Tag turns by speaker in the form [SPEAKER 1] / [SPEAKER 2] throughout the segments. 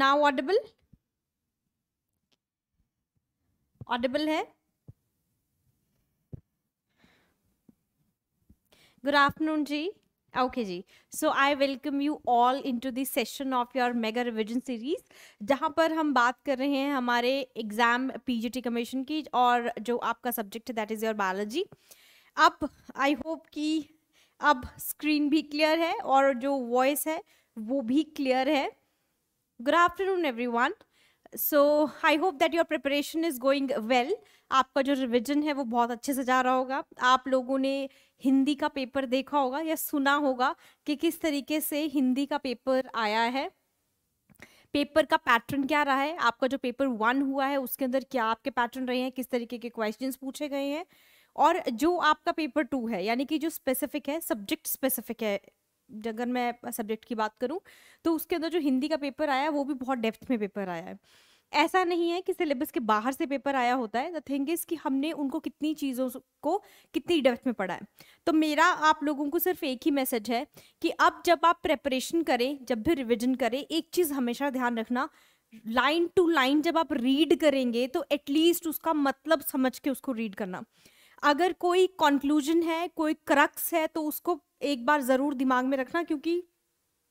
[SPEAKER 1] Now audible audible है good afternoon जी okay जी so I welcome you all into this session of your mega revision series जहाँ पर हम बात कर रहे हैं हमारे एग्ज़ाम पीजीटी कमीशन की और जो आपका सब्जेक्ट है दैट इज़ योर बायोलॉजी अब आई होप कि अब स्क्रीन भी क्लियर है और जो वॉइस है वो भी क्लियर है afternoon every one so I hope that your preparation is going well आपका जो रिविजन है वो बहुत अच्छे से जा रहा होगा आप लोगों ने हिंदी का पेपर देखा होगा या सुना होगा कि किस तरीके से हिंदी का पेपर आया है पेपर का पैटर्न क्या रहा है आपका जो पेपर वन हुआ है उसके अंदर क्या आपके पैटर्न रहे हैं किस तरीके के क्वेश्चंस पूछे गए हैं और जो आपका पेपर टू है यानी कि जो स्पेसिफिक है सब्जेक्ट स्पेसिफिक है अगर मैं सब्जेक्ट की बात करूँ तो उसके अंदर जो हिंदी का पेपर आया वो भी बहुत डेप्थ में पेपर आया है ऐसा नहीं है कि सिलेबस के बाहर से पेपर आया होता है द थिंग इज़ कि हमने उनको कितनी चीज़ों को कितनी डेप्थ में पढ़ा है तो मेरा आप लोगों को सिर्फ एक ही मैसेज है कि अब जब आप प्रेपरेशन करें जब भी रिविजन करें एक चीज़ हमेशा ध्यान रखना लाइन टू लाइन जब आप रीड करेंगे तो एटलीस्ट उसका मतलब समझ के उसको रीड करना अगर कोई कंक्लूजन है कोई क्रक्स है तो उसको एक बार ज़रूर दिमाग में रखना क्योंकि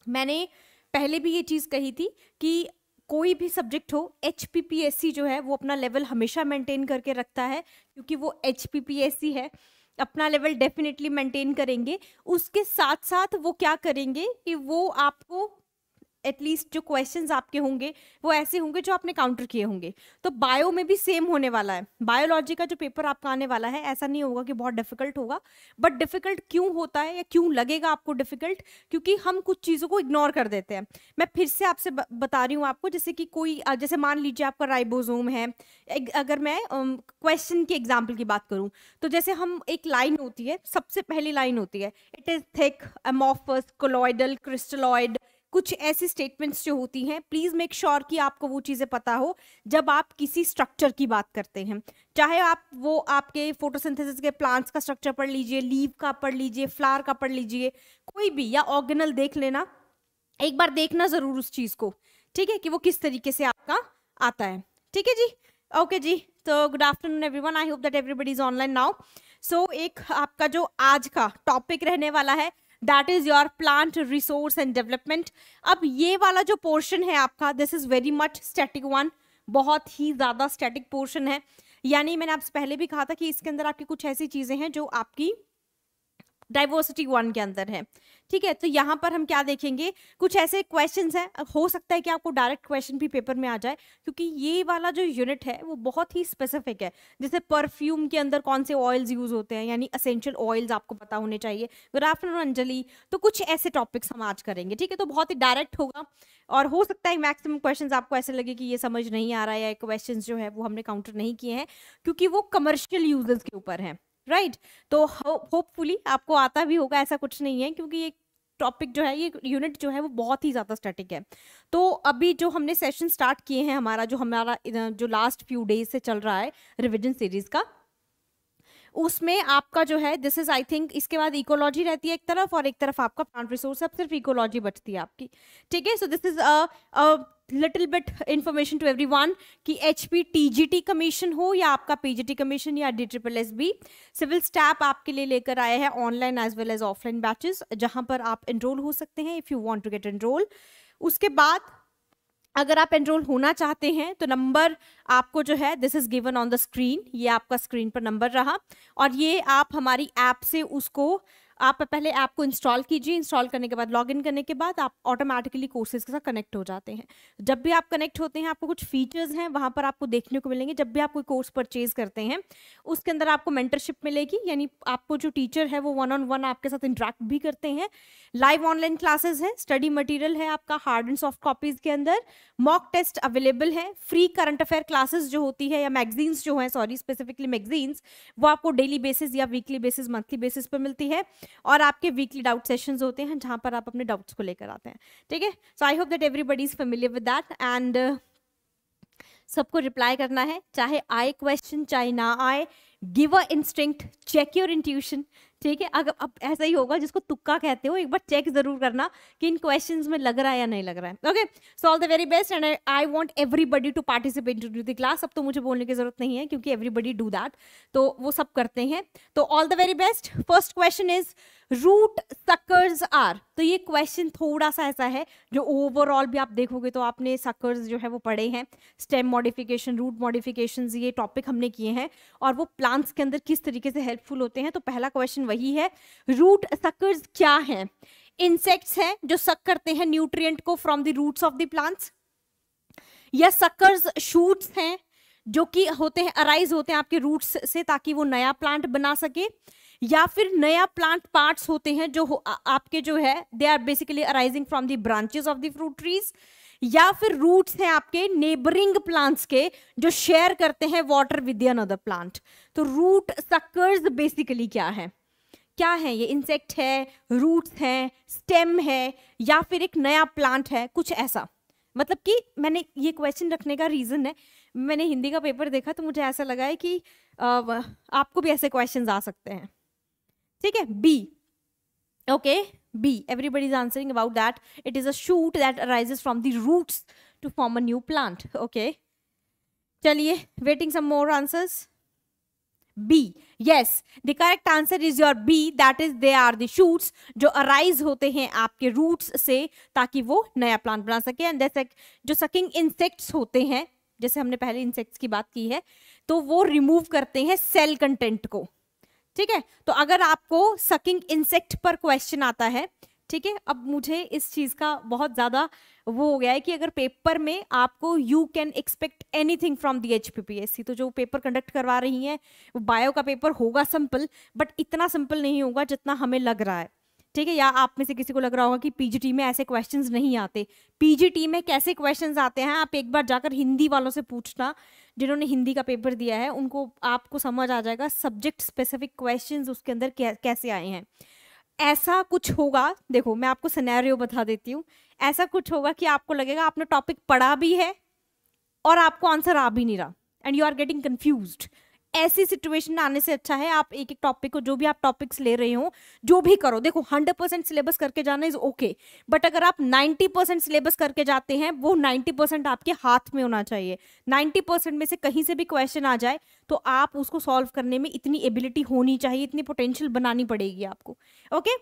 [SPEAKER 1] मैंने पहले भी ये चीज़ कही थी कि कोई भी सब्जेक्ट हो एच जो है वो अपना लेवल हमेशा मेंटेन करके रखता है क्योंकि वो एच है अपना लेवल डेफिनेटली मेंटेन करेंगे उसके साथ साथ वो क्या करेंगे कि वो आपको एटलीस्ट जो क्वेश्चंस आपके होंगे वो ऐसे होंगे जो आपने काउंटर किए होंगे तो बायो में भी सेम होने वाला है बायोलॉजी का जो पेपर आपका आने वाला है ऐसा नहीं होगा कि बहुत डिफिकल्ट होगा बट डिफिकल्ट क्यों होता है या क्यों लगेगा आपको डिफिकल्ट क्योंकि हम कुछ चीज़ों को इग्नोर कर देते हैं मैं फिर से आपसे बता रही हूँ आपको जैसे कि कोई जैसे मान लीजिए आपका राइबोजोम है अगर मैं क्वेश्चन की एग्जाम्पल की बात करूँ तो जैसे हम एक लाइन होती है सबसे पहली लाइन होती है it is thick amorphous colloidal crystalloid कुछ ऐसी स्टेटमेंट्स जो होती हैं प्लीज़ मेक श्योर कि आपको वो चीज़ें पता हो जब आप किसी स्ट्रक्चर की बात करते हैं चाहे आप वो आपके फोटोसिंथेसिस के प्लांट्स का स्ट्रक्चर पढ़ लीजिए लीव का पढ़ लीजिए फ्लावर का पढ़ लीजिए कोई भी या ऑर्गेनल देख लेना एक बार देखना ज़रूर उस चीज़ को ठीक है कि वो किस तरीके से आपका आता है ठीक है जी ओके okay जी तो good afternoon everyone I hope that everybody is online now so एक आपका जो आज का टॉपिक रहने वाला है that is your plant resource and development अब ये वाला जो पोर्शन है आपका this is very much static one बहुत ही ज़्यादा स्टैटिक पोर्शन है यानी मैंने आपसे पहले भी कहा था कि इसके अंदर आपकी कुछ ऐसी चीज़ें हैं जो आपकी डाइवर्सिटी वन के अंदर है ठीक है तो यहाँ पर हम क्या देखेंगे कुछ ऐसे क्वेश्चन हैं हो सकता है कि आपको डायरेक्ट क्वेश्चन भी पेपर में आ जाए क्योंकि ये वाला जो यूनिट है वो बहुत ही स्पेसिफिक है जैसे परफ्यूम के अंदर कौन से ऑयल्स यूज होते हैं यानी असेंशियल ऑयल्स आपको पता होने चाहिए गुड आफ्टरनून अंजलि तो कुछ ऐसे टॉपिक्स हम आज करेंगे ठीक है तो बहुत ही डायरेक्ट होगा और हो सकता है मैक्सिमम क्वेश्चन आपको ऐसे लगे कि ये समझ नहीं आ रहा है क्वेश्चन जो है वो हमने काउंटर नहीं किए हैं क्योंकि वो कमर्शियल यूजर्स के ऊपर है राइट right? तो होपफुली आपको आता भी होगा ऐसा कुछ नहीं है क्योंकि ये टॉपिक जो है ये यूनिट जो है वो बहुत ही ज़्यादा स्टैटिक है तो अभी जो हमने सेशन स्टार्ट किए हैं हमारा जो हमारा जो लास्ट फ्यू डेज से चल रहा है रिविजन सीरीज का उसमें आपका जो है दिस इज आई थिंक इसके बाद इकोलॉजी रहती है एक तरफ और एक तरफ आपका प्लांट रिसोर्स अब सिर्फ इकोलॉजी बचती है आपकी ठीक है so this is little bit information to every one की H P T G T commission हो या आपका पी जी टी कमीशन या D triple S B civil step आपके लिए लेकर आया है online as well as offline batches जहां पर आप एनरोल हो सकते हैं if you want to get enrol उसके बाद अगर आप एनरोल होना चाहते हैं तो नंबर आपको जो है this is given on the screen ये आपका स्क्रीन पर नंबर रहा और ये आप हमारी ऐप से उसको आप पहले ऐप को इंस्टॉल कीजिए इंस्टॉल करने के बाद लॉगिन करने के बाद आप ऑटोमेटिकली कोर्सेज के साथ कनेक्ट हो जाते हैं जब भी आप कनेक्ट होते हैं आपको कुछ फीचर्स हैं वहाँ पर आपको देखने को मिलेंगे जब भी आप कोई कोर्स परचेज करते हैं उसके अंदर आपको मेंटरशिप मिलेगी यानी आपको जो टीचर है वो वन ऑन वन आपके साथ इंटरेक्ट भी करते हैं लाइव ऑनलाइन क्लासेज है स्टडी मटेरियल है आपका हार्ड एंड सॉफ्ट कॉपीज के अंदर मॉक टेस्ट अवेलेबल है फ्री करंट अफेयर क्लासेस जो होती है या मैगजीन्स जो है सॉरी स्पेसिफिकली मैगजीन्स वो आपको डेली बेसिस या वीकली बेसिस मंथली बेसिस पर मिलती है और आपके वीकली डाउट सेशन होते हैं जहां पर आप अपने डाउट्स को लेकर आते हैं ठीक है so I hope that everybody is familiar with that and सबको रिप्लाई करना है चाहे आए क्वेश्चन चाहे ना आए give a instinct check your intuition ठीक है अगर अब ऐसा ही होगा जिसको तुक्का कहते हो एक बार चेक जरूर करना कि इन क्वेश्चन में लग रहा है या नहीं लग रहा है okay so all the very best and I want everybody to participate to the class अब तो मुझे बोलने की जरूरत नहीं है क्योंकि एवरीबडी डू दैट तो वो सब करते हैं तो all the very best first question is root suckers are तो ये क्वेश्चन थोड़ा सा ऐसा है जो ओवरऑल भी आप देखोगे तो आपने सकर्स जो है वो पढ़े हैं स्टेम मॉडिफिकेशन रूट मॉडिफिकेशन ये टॉपिक हमने किए हैं और वो प्लांट्स के अंदर किस तरीके से हेल्पफुल होते हैं तो पहला क्वेश्चन वही है रूट सकर्स क्या हैं इंसेक्ट्स हैं जो सक करते हैं न्यूट्रिएंट को from the roots of the plants या सकर्स शूट्स हैं जो कि होते हैं अराइज होते हैं आपके रूट्स से ताकि वो नया प्लांट बना सके या फिर नया प्लांट पार्ट्स होते हैं जो हो, आ, आपके जो है they are basically arising from the branches of the fruit trees या फिर रूट्स हैं आपके नेबरिंग प्लांट्स के जो शेयर करते हैं वाटर विद अनदर प्लांट तो रूट सकर्स बेसिकली क्या है क्या है ये इंसेक्ट है रूट है स्टेम है या फिर एक नया प्लांट है कुछ ऐसा मतलब कि मैंने ये क्वेश्चन रखने का रीज़न है मैंने हिंदी का पेपर देखा तो मुझे ऐसा लगा है कि आ, आपको भी ऐसे क्वेश्चंस आ सकते हैं ठीक है B okay B everybody is answering about that it is a shoot that arises from the roots to form a new plant okay चलिए waiting some more answers B yes the correct answer is your B. That is they are the shoots जो arise होते हैं आपके roots से ताकि वो नया plant बना सके and जैसे जो सकिंग insects होते हैं जैसे हमने पहले insects की बात की है तो वो रिमूव करते हैं सेल कंटेंट को ठीक है तो अगर आपको सकिंग इंसेक्ट पर क्वेश्चन आता है ठीक है अब मुझे इस चीज़ का बहुत ज़्यादा वो हो गया है कि अगर पेपर में आपको you can expect anything from the H P P S C तो जो पेपर कंडक्ट करवा रही हैं वो बायो का पेपर होगा सिंपल बट इतना सिंपल नहीं होगा जितना हमें लग रहा है ठीक है या आप में से किसी को लग रहा होगा कि पीजीटी में ऐसे क्वेश्चंस नहीं आते पीजीटी में कैसे क्वेश्चंस आते हैं आप एक बार जाकर हिंदी वालों से पूछना जिन्होंने हिंदी का पेपर दिया है उनको आपको समझ आ जाएगा सब्जेक्ट स्पेसिफिक क्वेश्चंस उसके अंदर कैसे आए हैं ऐसा कुछ होगा देखो मैं आपको सनेरियो बता देती हूँ ऐसा कुछ होगा कि आपको लगेगा आपने टॉपिक पढ़ा भी है और आपको आंसर आ भी नहीं रहा and you are getting confuse ऐसी सिचुएशन आने से अच्छा है आप एक एक टॉपिक को जो भी आप टॉपिक्स ले रहे हो जो भी करो देखो हंड्रेड परसेंट सिलेबस करके जाना इज ओके बट अगर आप नाइन्टी परसेंट सिलेबस करके जाते हैं वो नाइन्टी परसेंट आपके हाथ में होना चाहिए नाइन्टी परसेंट में से कहीं से भी क्वेश्चन आ जाए तो आप उसको सॉल्व करने में इतनी एबिलिटी होनी चाहिए इतनी पोटेंशियल बनानी पड़ेगी आपको okay okay?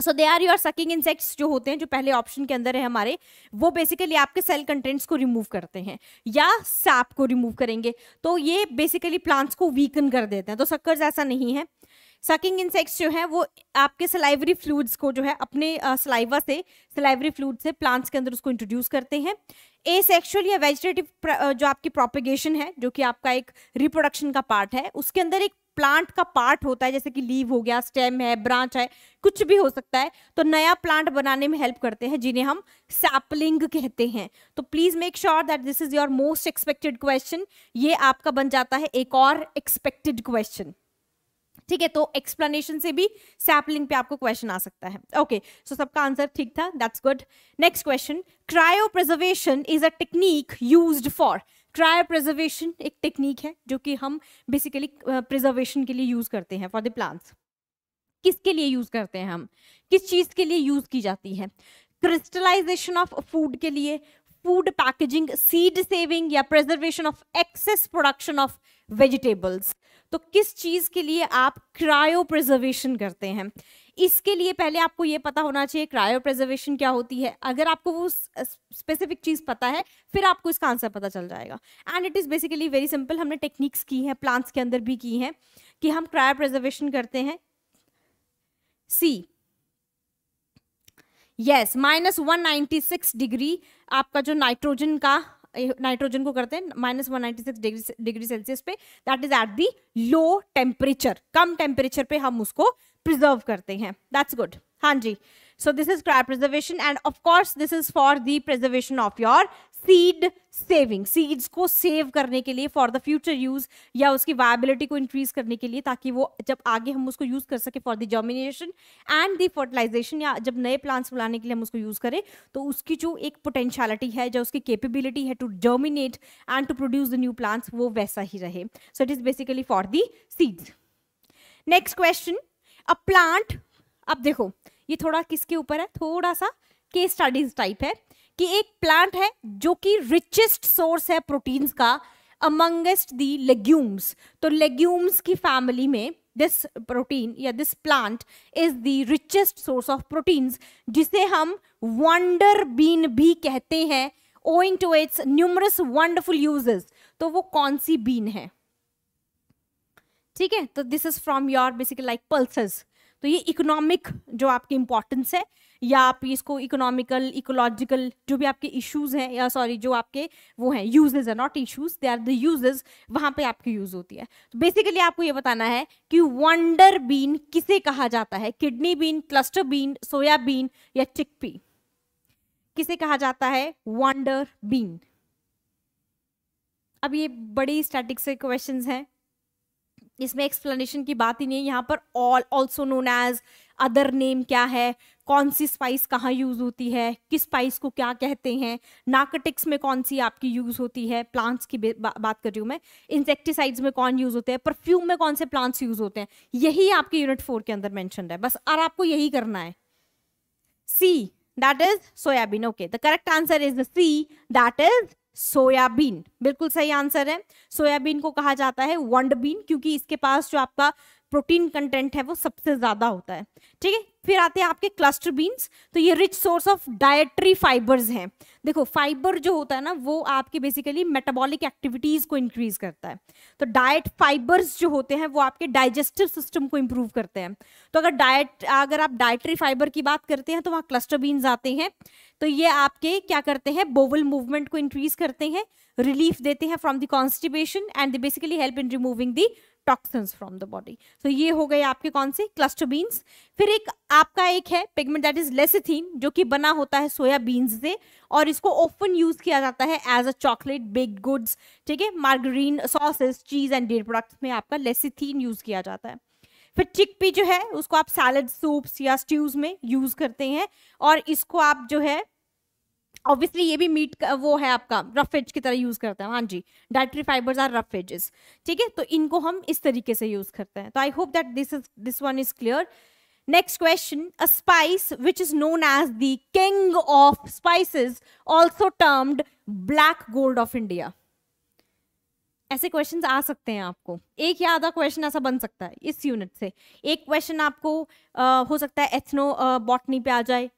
[SPEAKER 1] So they are your sucking insects जो होते हैं जो पहले ऑप्शन के अंदर है हमारे वो बेसिकली आपके सेल कंटेंट्स को रिमूव करते हैं या सैप को रिमूव करेंगे तो ये बेसिकली प्लांट्स को वीकन कर देते हैं तो सक्कर्स ऐसा नहीं है सकिंग इंसेक्ट्स जो है वो आपके सलाइवरी फ्लूड्स को जो है अपने सलाइवा से सलाइवरी फ्लूड से प्लांट्स के अंदर उसको इंट्रोड्यूस करते हैं ए सेक्शुअल या वेजिटेटिव जो आपकी प्रोपिगेशन है जो कि आपका एक रिप्रोडक्शन का पार्ट है उसके अंदर एक प्लांट का पार्ट होता है जैसे कि लीव हो गया स्टेम है ब्रांच है कुछ भी हो सकता है तो नया प्लांट बनाने में हेल्प करते हैं जिन्हें हम सैपलिंग कहते हैं तो please make sure that this is your most expected question ये आपका बन जाता है एक और एक्सपेक्टेड क्वेश्चन ठीक है तो एक्सप्लेनेशन से भी सैपलिंग पे आपको क्वेश्चन आ सकता है ओके सो सबका आंसर ठीक था दैट्स गुड नेक्स्ट क्वेश्चन क्रायो प्रिजर्वेशन is a technique used for trial preservation एक टेक्निक है जो कि हम बेसिकली प्रिजर्वेशन के लिए यूज़ करते हैं फॉर द प्लांट्स किसके लिए यूज़ करते हैं हम किस चीज़ के लिए यूज़ की जाती है क्रिस्टलाइजेशन ऑफ फूड के लिए फूड पैकेजिंग सीड सेविंग या preservation of excess production of vegetables तो किस चीज़ के लिए आप क्रायो प्रिजर्वेशन करते हैं इसके लिए पहले आपको ये पता होना चाहिए क्रायो प्रिजर्वेशन क्या होती है अगर आपको वो स्पेसिफिक चीज़ पता है फिर आपको इसका आंसर पता चल जाएगा and it is basically very simple हमने टेक्निक्स की हैं प्लांट्स के अंदर भी की हैं कि हम क्रायो प्रिजर्वेशन करते हैं C yes minus one ninety six degree आपका जो नाइट्रोजन का नाइट्रोजन को करते हैं minus one ninety six degree degree celsius पे that is at the low temperature कम टेम्परेचर पे हम उसको प्रिजर्व करते हैं दैट्स गुड हाँ जी so this is crap preservation and of course this is for the preservation of your seed saving seeds को सेव करने के लिए फॉर द फ्यूचर यूज या उसकी वायबिलिटी को इंक्रीज करने के लिए ताकि वो जब आगे हम उसको यूज कर सके for the germination and the fertilization या जब नए प्लांट्स बुलाने के लिए हम उसको यूज करें तो उसकी जो एक पोटेंशियलिटी है जो उसकी केपेबिलिटी है to germinate and to produce the new plants वो वैसा ही रहे so it is basically for the seeds next question अब प्लांट अब देखो ये थोड़ा किसके ऊपर है थोड़ा सा केस स्टडीज टाइप है कि एक प्लांट है जो कि रिचेस्ट सोर्स है प्रोटीन्स का अमंगेस्ट दी लेग्यूम्स तो लेग्यूम्स की फैमिली में दिस प्रोटीन या this plant is the richest source of proteins जिसे हम वंडर बीन भी कहते हैं owing to its numerous wonderful uses तो वो कौन सी बीन है ठीक है तो this is from your basically like pulses तो ये इकोनॉमिक जो आपकी इंपॉर्टेंस है या आप इसको इकोनॉमिकल इकोलॉजिकल जो भी आपके इश्यूज हैं या सॉरी जो आपके वो हैं यूजेज है not issues they are the uses वहां पे आपकी यूज होती है तो बेसिकली आपको ये बताना है कि वंडर बीन किसे कहा जाता है kidney bean cluster bean soya bean या चिकपी किसे कहा जाता है वंडर बीन अब ये बड़ी स्टैटिक से क्वेश्चंस हैं इसमें एक्सप्लेनेशन की बात ही नहीं है यहाँ पर all also known as other name क्या है कौन सी स्पाइस कहाँ यूज़ होती है किस स्पाइस को क्या कहते हैं नाकटिक्स में कौन सी आपकी यूज़ होती है प्लांट्स की बा, बात कर रही हूँ मैं इंसेक्टिसाइड्स में कौन यूज़ होते हैं परफ्यूम में कौन से प्लांट्स यूज़ होते हैं यही आपके यूनिट फोर के अंदर मैंशन है बस और आपको यही करना है C that is soybean okay the correct answer is the C that is soybean बिल्कुल सही आंसर है सोयाबीन को कहा जाता है वंड बीन क्योंकि इसके पास जो आपका प्रोटीन कंटेंट है वो सबसे ज़्यादा होता है ठीक है फिर आते हैं आपके क्लस्टर बीन्स तो ये rich source of dietary fibres हैं देखो फाइबर जो होता है ना वो आपके बेसिकली मेटाबॉलिक एक्टिविटीज़ को इंक्रीज करता है तो डाइट फाइबर्स जो होते हैं वो आपके डाइजेस्टिव सिस्टम को इम्प्रूव करते हैं तो अगर डाइट अगर आप डायट्री फाइबर की बात करते हैं तो वहाँ क्लस्टर बीन्स आते हैं तो ये आपके क्या करते हैं बोवल मूवमेंट को इंक्रीज करते हैं रिलीफ देते हैं from the constipation and they basically help in removing the toxin from the body तो ये हो गए आपके कौन से क्लस्टर बीन्स फिर एक आपका एक है पिगमेंट दैट इज लेसिथीन जो कि बना होता है सोया बीन्स से और इसको ओपन यूज किया जाता है as a chocolate baked goods ठीक है margarine sauces cheese and dairy products में आपका लेसिथीन यूज किया जाता है फिर चिकपी जो है उसको आप सैलड सूप्स या स्ट्यूज में यूज करते हैं और इसको आप जो है ऑब्वियसली ये भी मीट वो है आपका रफ एज की तरह यूज करते हैं हाँ जी dietary fibres are roughages ठीक है तो इनको हम इस तरीके से यूज करते हैं तो I hope that this is this one is clear next question a spice which is known as the king of spices, also termed black gold of India ऐसे क्वेश्चन आ सकते हैं आपको एक या आधा क्वेश्चन ऐसा बन सकता है इस यूनिट से एक क्वेश्चन आपको आ, हो सकता है एथनो बॉटनी पे आ जाए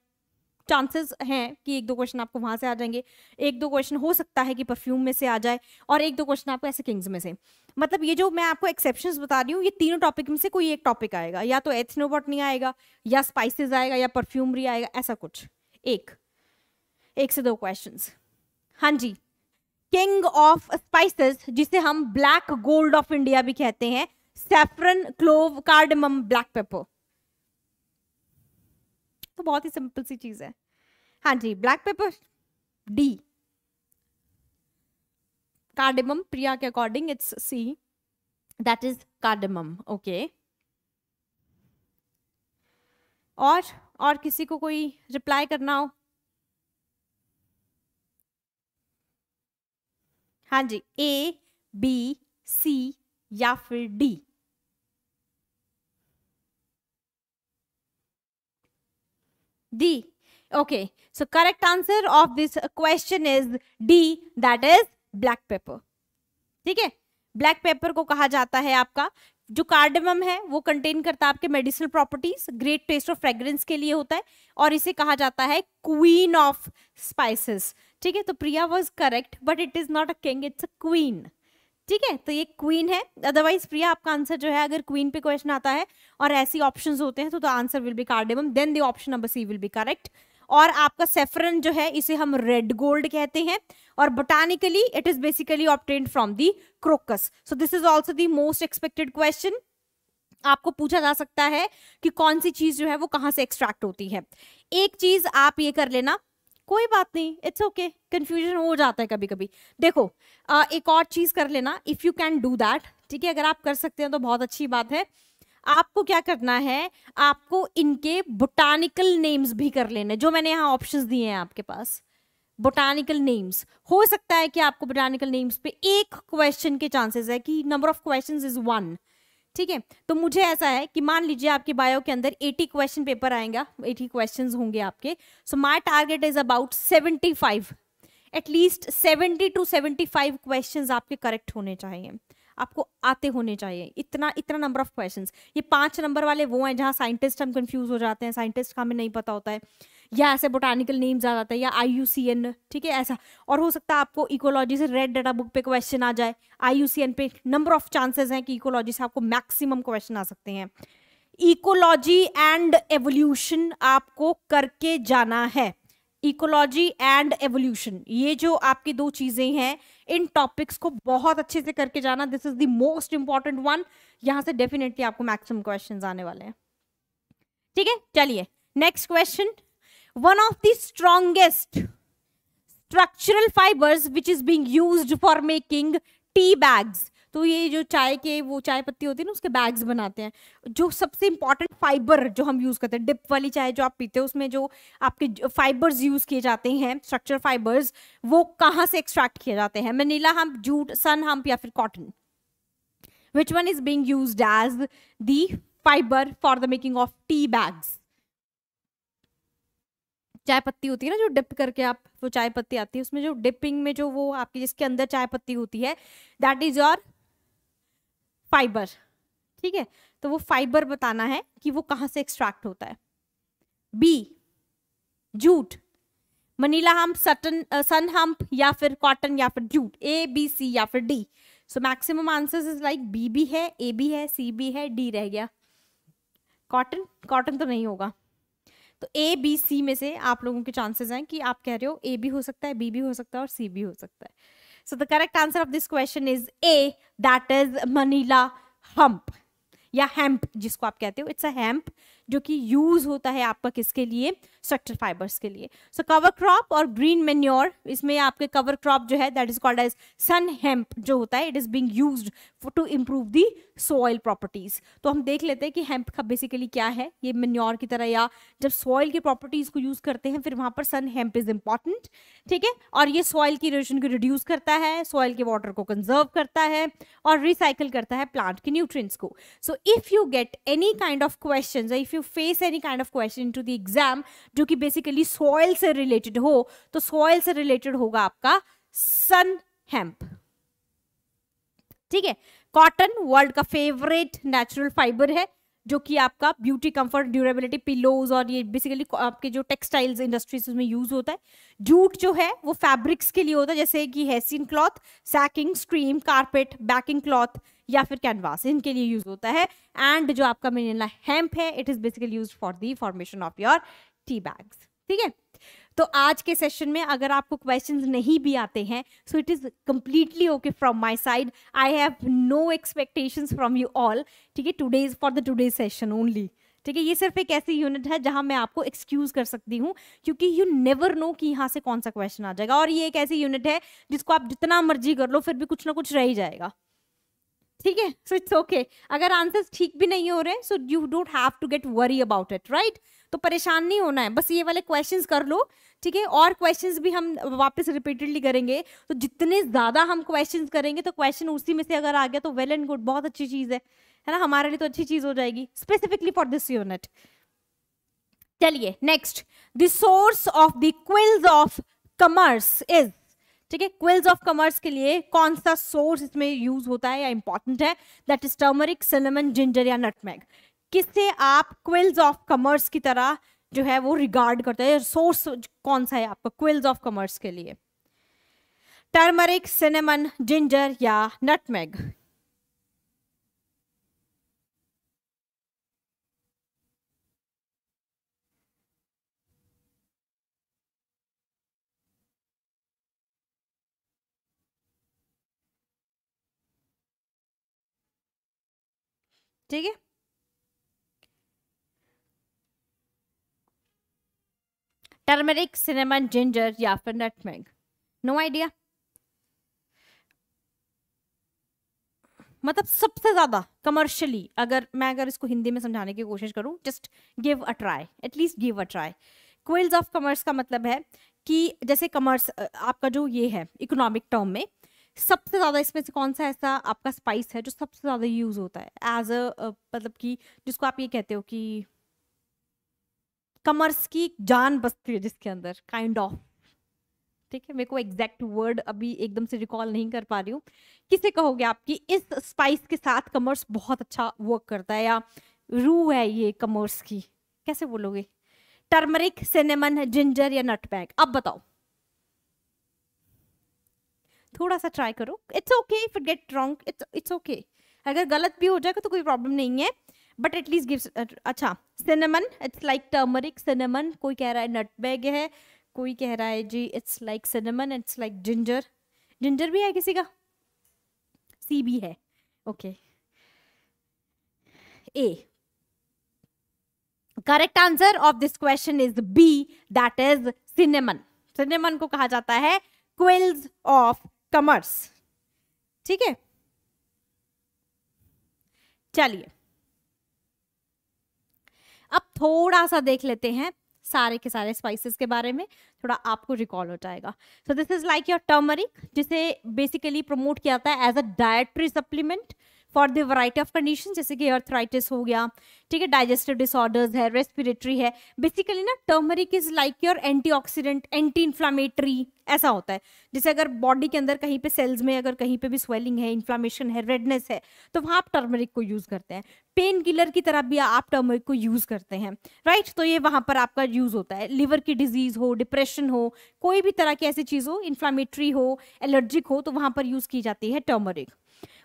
[SPEAKER 1] चांसेस हैं कि एक दो क्वेश्चन आपको वहाँ से आ जाएंगे एक दो क्वेश्चन हो सकता है कि परफ्यूम में से आ जाए और एक दो क्वेश्चन आपको ऐसे किंग्स में से मतलब ये जो मैं आपको एक्सेप्शन बता रही हूँ ये तीनों टॉपिक में से कोई एक टॉपिक आएगा या तो नहीं आएगा या स्पाइसिस आएगा या परफ्यूमरी आएगा ऐसा कुछ एक एक से दो क्वेश्चन हाँ जी किंग ऑफ स्पाइसेस जिसे हम ब्लैक गोल्ड ऑफ इंडिया भी कहते हैं saffron clove cardamom black pepper तो बहुत ही सिंपल सी चीज़ है हाँ जी black pepper D cardamom Priya के according it's C that is cardamom okay और और किसी को कोई रिप्लाई करना हो हाँ जी ए बी सी या फिर D D. Okay, so correct answer of this question is D, that is black pepper. ठीक है ब्लैक पेपर को कहा जाता है आपका जो कार्डमम है वो कंटेन करता है आपके मेडिसिनल प्रॉपर्टीज ग्रेट टेस्ट और फ्रेग्रेंस के लिए होता है और इसे कहा जाता है क्वीन ऑफ स्पाइसेस ठीक है तो Priya was correct but it is not a king it's a queen ठीक है तो ये क्वीन है अदरवाइज प्रिया आपका आंसर जो है अगर क्वीन पे क्वेश्चन आता है और ऐसी ऑप्शंस होते हैं तो the answer will be cardamom then the option number C will be correct और आपका सेफरन जो है इसे हम रेड गोल्ड कहते हैं और botanically it is basically obtained from the crocus so this is also the most expected question आपको पूछा जा सकता है कि कौन सी चीज जो है वो कहां से एक्सट्रैक्ट होती है एक चीज आप ये कर लेना कोई बात नहीं इट्स ओके कंफ्यूजन हो जाता है कभी कभी देखो आ, एक और चीज कर लेना if you can do that ठीक है अगर आप कर सकते हैं तो बहुत अच्छी बात है आपको क्या करना है आपको इनके बोटानिकल नेम्स भी कर लेने जो मैंने यहाँ ऑप्शन दिए हैं आपके पास बोटानिकल नेम्स हो सकता है कि आपको बोटानिकल नेम्स पे एक क्वेश्चन के चांसेस है कि number of question is one ठीक है तो मुझे ऐसा है कि मान लीजिए आपके बायो के अंदर 80 क्वेश्चन पेपर आएगा 80 क्वेश्चंस होंगे आपके so my target is about 75 at least seventy two five questions आपके करेक्ट होने चाहिए आपको आते होने चाहिए इतना इतना नंबर ऑफ क्वेश्चंस ये पांच नंबर वाले वो हैं जहाँ साइंटिस्ट हम कंफ्यूज हो जाते हैं साइंटिस्ट का हमें नहीं पता होता है या ऐसे बोटानिकल नेम्स आ जाता है या आई यू सी एन ठीक है ऐसा और हो सकता है आपको इकोलॉजी से रेड डाटा बुक पे क्वेश्चन आ जाए आई यू सी एन पे नंबर ऑफ चांसेस हैं कि इकोलॉजी से आपको मैक्सिमम क्वेश्चन आ सकते हैं इकोलॉजी एंड एवोल्यूशन आपको करके जाना है इकोलॉजी एंड एवोल्यूशन ये जो आपकी दो चीज़ें हैं इन टॉपिक्स को बहुत अच्छे से करके जाना this is the most important one यहाँ से डेफिनेटली आपको मैक्सिमम क्वेश्चन आने वाले हैं ठीक है चलिए next question one of the strongest structural fibers which is being used for making tea bags तो ये जो चाय के वो चाय पत्ती होती है ना उसके बैग्स बनाते हैं जो सबसे इंपॉर्टेंट फाइबर जो हम यूज़ करते हैं डिप वाली चाय जो आप पीते हैं उसमें जो आपके फाइबर्स यूज़ किए जाते हैं स्ट्रक्चर फाइबर्स वो कहाँ से एक्सट्रैक्ट किए जाते हैं Manila hemp jute sun hemp या फिर cotton which one is being use as the fibre for the making of tea bags चाय पत्ती होती है ना जो डिप करके आप वो चाय पत्ती आती है उसमें जो डिपिंग में जो वो आपकी जिसके अंदर चाय पत्ती होती है दैट इज योर फाइबर ठीक है तो वो फाइबर बताना है कि वो कहाँ से एक्सट्रैक्ट होता है बी जूट मनीला हम्प सटन सन हम्प या फिर कॉटन या फिर जूट ए बी सी या फिर D so maximum answers is like B भी है ए भी है सी भी है डी रह गया कॉटन कॉटन तो नहीं होगा तो ए बी सी में से आप लोगों के चांसेस हैं कि आप कह रहे हो ए भी हो सकता है बी भी हो सकता है और सी भी हो सकता है so the correct answer of this question is A that is Manila hemp या hemp जिसको आप कहते हो इट्स अ hemp जो कि यूज होता है आपका किसके लिए स्ट्रक्चर फाइबर्स के लिए सो कवर क्रॉप और ग्रीन मेन्योर इसमें आपके कवर क्रॉप जो है that is called as sun hemp जो होता है it is being use to improve the soil properties तो हम देख लेते हैं कि हेम्प का बेसिकली क्या है ये मेन्योर की तरह या जब सॉइल की प्रॉपर्टीज को यूज करते हैं फिर वहां पर सन हेम्प इज इंपॉर्टेंट ठीक है और ये सॉइल की इरोजन को रिड्यूस करता है सॉइल के वाटर को कंजर्व करता है और रिसाइकल करता है प्लांट के न्यूट्रिएंट्स को so if you get any kind of question if you face any kind of question to the exam जो कि बेसिकली सॉइल से रिलेटेड हो तो सॉइल से रिलेटेड होगा आपका सन हेम्प ठीक है कॉटन वर्ल्ड का फेवरेट नेचुरल फाइबर है जो कि आपका ब्यूटी कंफर्ट ड्यूरेबिलिटी पिलोज और ये बेसिकली आपके जो टेक्सटाइल्स इंडस्ट्रीज उसमें यूज होता है जूट जो है वो फैब्रिक्स के लिए होता है जैसे कि hessian cloth sacking stream carpet backing cloth या फिर कैनवास इनके लिए यूज होता है एंड जो आपका मिनिला हेम्प है it is basically use for the formation of your tea bags ठीक है तो आज के सेशन में अगर आपको क्वेश्चन नहीं भी आते हैं so it is completely okay from my side I have no expectation from you all ठीक है today's for the today session only ठीक है ये सिर्फ एक ऐसी यूनिट है जहां मैं आपको एक्सक्यूज कर सकती हूँ क्योंकि यू नेवर नो कि यहाँ से कौन सा क्वेश्चन आ जाएगा और ये एक ऐसी यूनिट है जिसको आप जितना मर्जी कर लो फिर भी कुछ ना कुछ रह ही जाएगा ठीक है सो इट्स ओके अगर आंसर्स ठीक भी नहीं हो रहे so you don't have to get worry about it right तो परेशान नहीं होना है बस ये वाले क्वेश्चन कर लो ठीक है और क्वेश्चन भी हम वापस रिपीटेडली करेंगे तो जितने ज़्यादा हम क्वेश्चन करेंगे तो क्वेश्चन उसी में से अगर आ गया तो वेल एंड गुड बहुत अच्छी चीज़ है है ना हमारे लिए तो अच्छी चीज़ हो जाएगी स्पेसिफिकली फॉर दिस यूनिट चलिए next the source of the quills of commerce is ठीक है क्विल्स ऑफ कमर्स के लिए कौन सा सोर्स इसमें यूज होता है या इंपॉर्टेंट है that is turmeric cinnamon ginger या नटमैग किससे आप क्विल्स ऑफ कॉमर्स की तरह जो है वो रिगार्ड करते हैं सोर्स कौन सा है आपका क्विल्स ऑफ कॉमर्स के लिए टर्मरिक सिनेमन जिंजर या नटमेग ठीक है टर्मेरिक सिनेमन जिंजर या फिर नटमेग नो आइडिया मतलब सबसे ज़्यादा कमर्शियली अगर मैं अगर इसको हिंदी में समझाने की कोशिश करूं just give a try at least give a try quills of commerce का मतलब है कि जैसे कमर्स आपका जो ये है इकोनॉमिक टर्म में सबसे ज़्यादा इसमें से कौन सा ऐसा आपका स्पाइस है जो सबसे ज़्यादा यूज़ होता है एज अ मतलब कि जिसको आप ये कहते हो कि कमर्स की जान बसती है जिसके अंदर काइंड ऑफ ठीक है मेरे को एग्जैक्ट वर्ड अभी एकदम से रिकॉल नहीं कर पा रही हूँ किसे कहोगे आपकी इस स्पाइस के साथ कमर्स बहुत अच्छा वर्क करता है या रू है ये कमर्स की कैसे बोलोगे टर्मरिक सिनेमन जिंजर या नटबैग अब बताओ थोड़ा सा ट्राई करो it's okay if get wrong it's it's okay अगर गलत भी हो जाएगा तो कोई प्रॉब्लम नहीं है बट एटलीस्ट गिव्स अच्छा cinnamon it's like turmeric cinnamon कोई कह रहा है बैग है कोई कह रहा है जी it's like cinnamon it's like ginger ginger भी है किसी का सी भी है okay a correct answer of this question is B that is cinnamon cinnamon को कहा जाता है क्विल्स ऑफ कमर्स ठीक है चलिए थोड़ा सा देख लेते हैं सारे के सारे स्पाइसेस के बारे में थोड़ा आपको रिकॉल हो जाएगा so this is like your turmeric जिसे बेसिकली प्रमोट किया जाता है as a dietary supplement for the variety of condition जैसे कि अर्थराइटिस हो गया ठीक है डाइजेस्टिव डिसऑर्डर्स है रेस्पिरेटरी है बेसिकली ना turmeric is like your antioxidant anti inflammatory ऐसा होता है जैसे अगर बॉडी के अंदर कहीं पे सेल्स में अगर कहीं पे भी स्वेलिंग है इन्फ्लामेशन है रेडनेस है तो वहाँ आप टर्मरिक को यूज़ करते हैं पेन किलर की तरह भी आप टर्मरिक को यूज़ करते हैं राइट तो ये वहाँ पर आपका यूज़ होता है लीवर की डिजीज़ हो डिप्रेशन हो कोई भी तरह की ऐसी चीज़ हो इन्फ्लामेटरी हो एलर्जिक हो तो वहाँ पर यूज़ की जाती है टर्मरिक